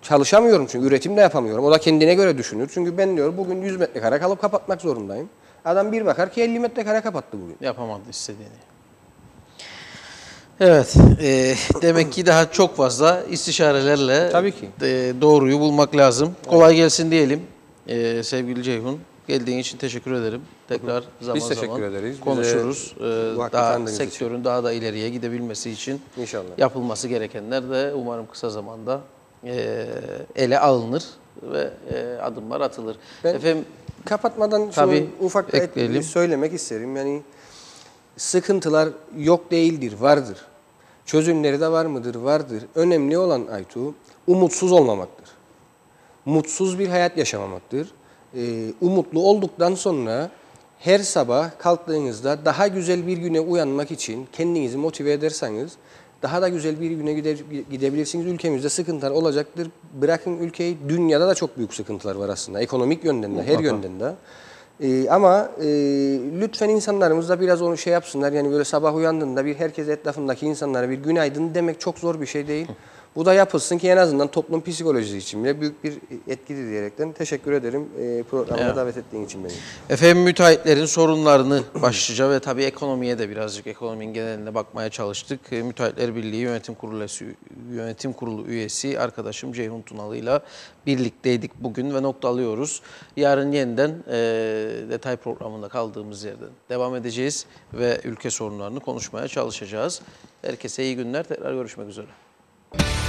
Çalışamıyorum çünkü üretim de yapamıyorum. O da kendine göre düşünür. Çünkü ben diyor bugün 100 metrekare kalıp kapatmak zorundayım. Adam bir bakar ki 50 metrekare kapattı bugün. Yapamadı istediğini. Evet, e, demek ki daha çok fazla istişarelerle Tabii ki. E, doğruyu bulmak lazım. Evet. Kolay gelsin diyelim e, sevgili Ceyhun. Geldiğin için teşekkür ederim. Tekrar Biz zaman Biz teşekkür zaman ederiz. konuşuruz. Bize, daha sektörün için. daha da ileriye gidebilmesi için İnşallah. yapılması gerekenler de umarım kısa zamanda e, ele alınır ve e, adımlar atılır. Ben, Efendim Kapatmadan Tabii, şunu ufak ekleyelim. söylemek isterim. Yani sıkıntılar yok değildir, vardır. Çözümleri de var mıdır? Vardır. Önemli olan Aytu, umutsuz olmamaktır. Mutsuz bir hayat yaşamamaktır. Ee, umutlu olduktan sonra her sabah kalktığınızda daha güzel bir güne uyanmak için kendinizi motive ederseniz daha da güzel bir güne gidebilirsiniz. Ülkemizde sıkıntılar olacaktır. Bırakın ülkeyi, dünyada da çok büyük sıkıntılar var aslında. Ekonomik yönden de, her yönden de. Ee, ama e, lütfen insanlarımız da biraz onu şey yapsınlar. Yani böyle sabah uyandığında bir herkes etrafındaki insanlara bir günaydın demek çok zor bir şey değil. Hı. Bu da yapılsın ki en azından toplum psikolojisi için bile büyük bir etkidir diyerekten teşekkür ederim e, programa davet ettiğin için beni. Efendim müteahhitlerin sorunlarını başlıca ve tabii ekonomiye de birazcık ekonominin geneline bakmaya çalıştık. E, Müteahhitler Birliği Yönetim Kurulu, Yönetim Kurulu üyesi arkadaşım Ceyhun Tunalı ile birlikteydik bugün ve nokta alıyoruz. Yarın yeniden e, detay programında kaldığımız yerden devam edeceğiz ve ülke sorunlarını konuşmaya çalışacağız. Herkese iyi günler. Tekrar görüşmek üzere. you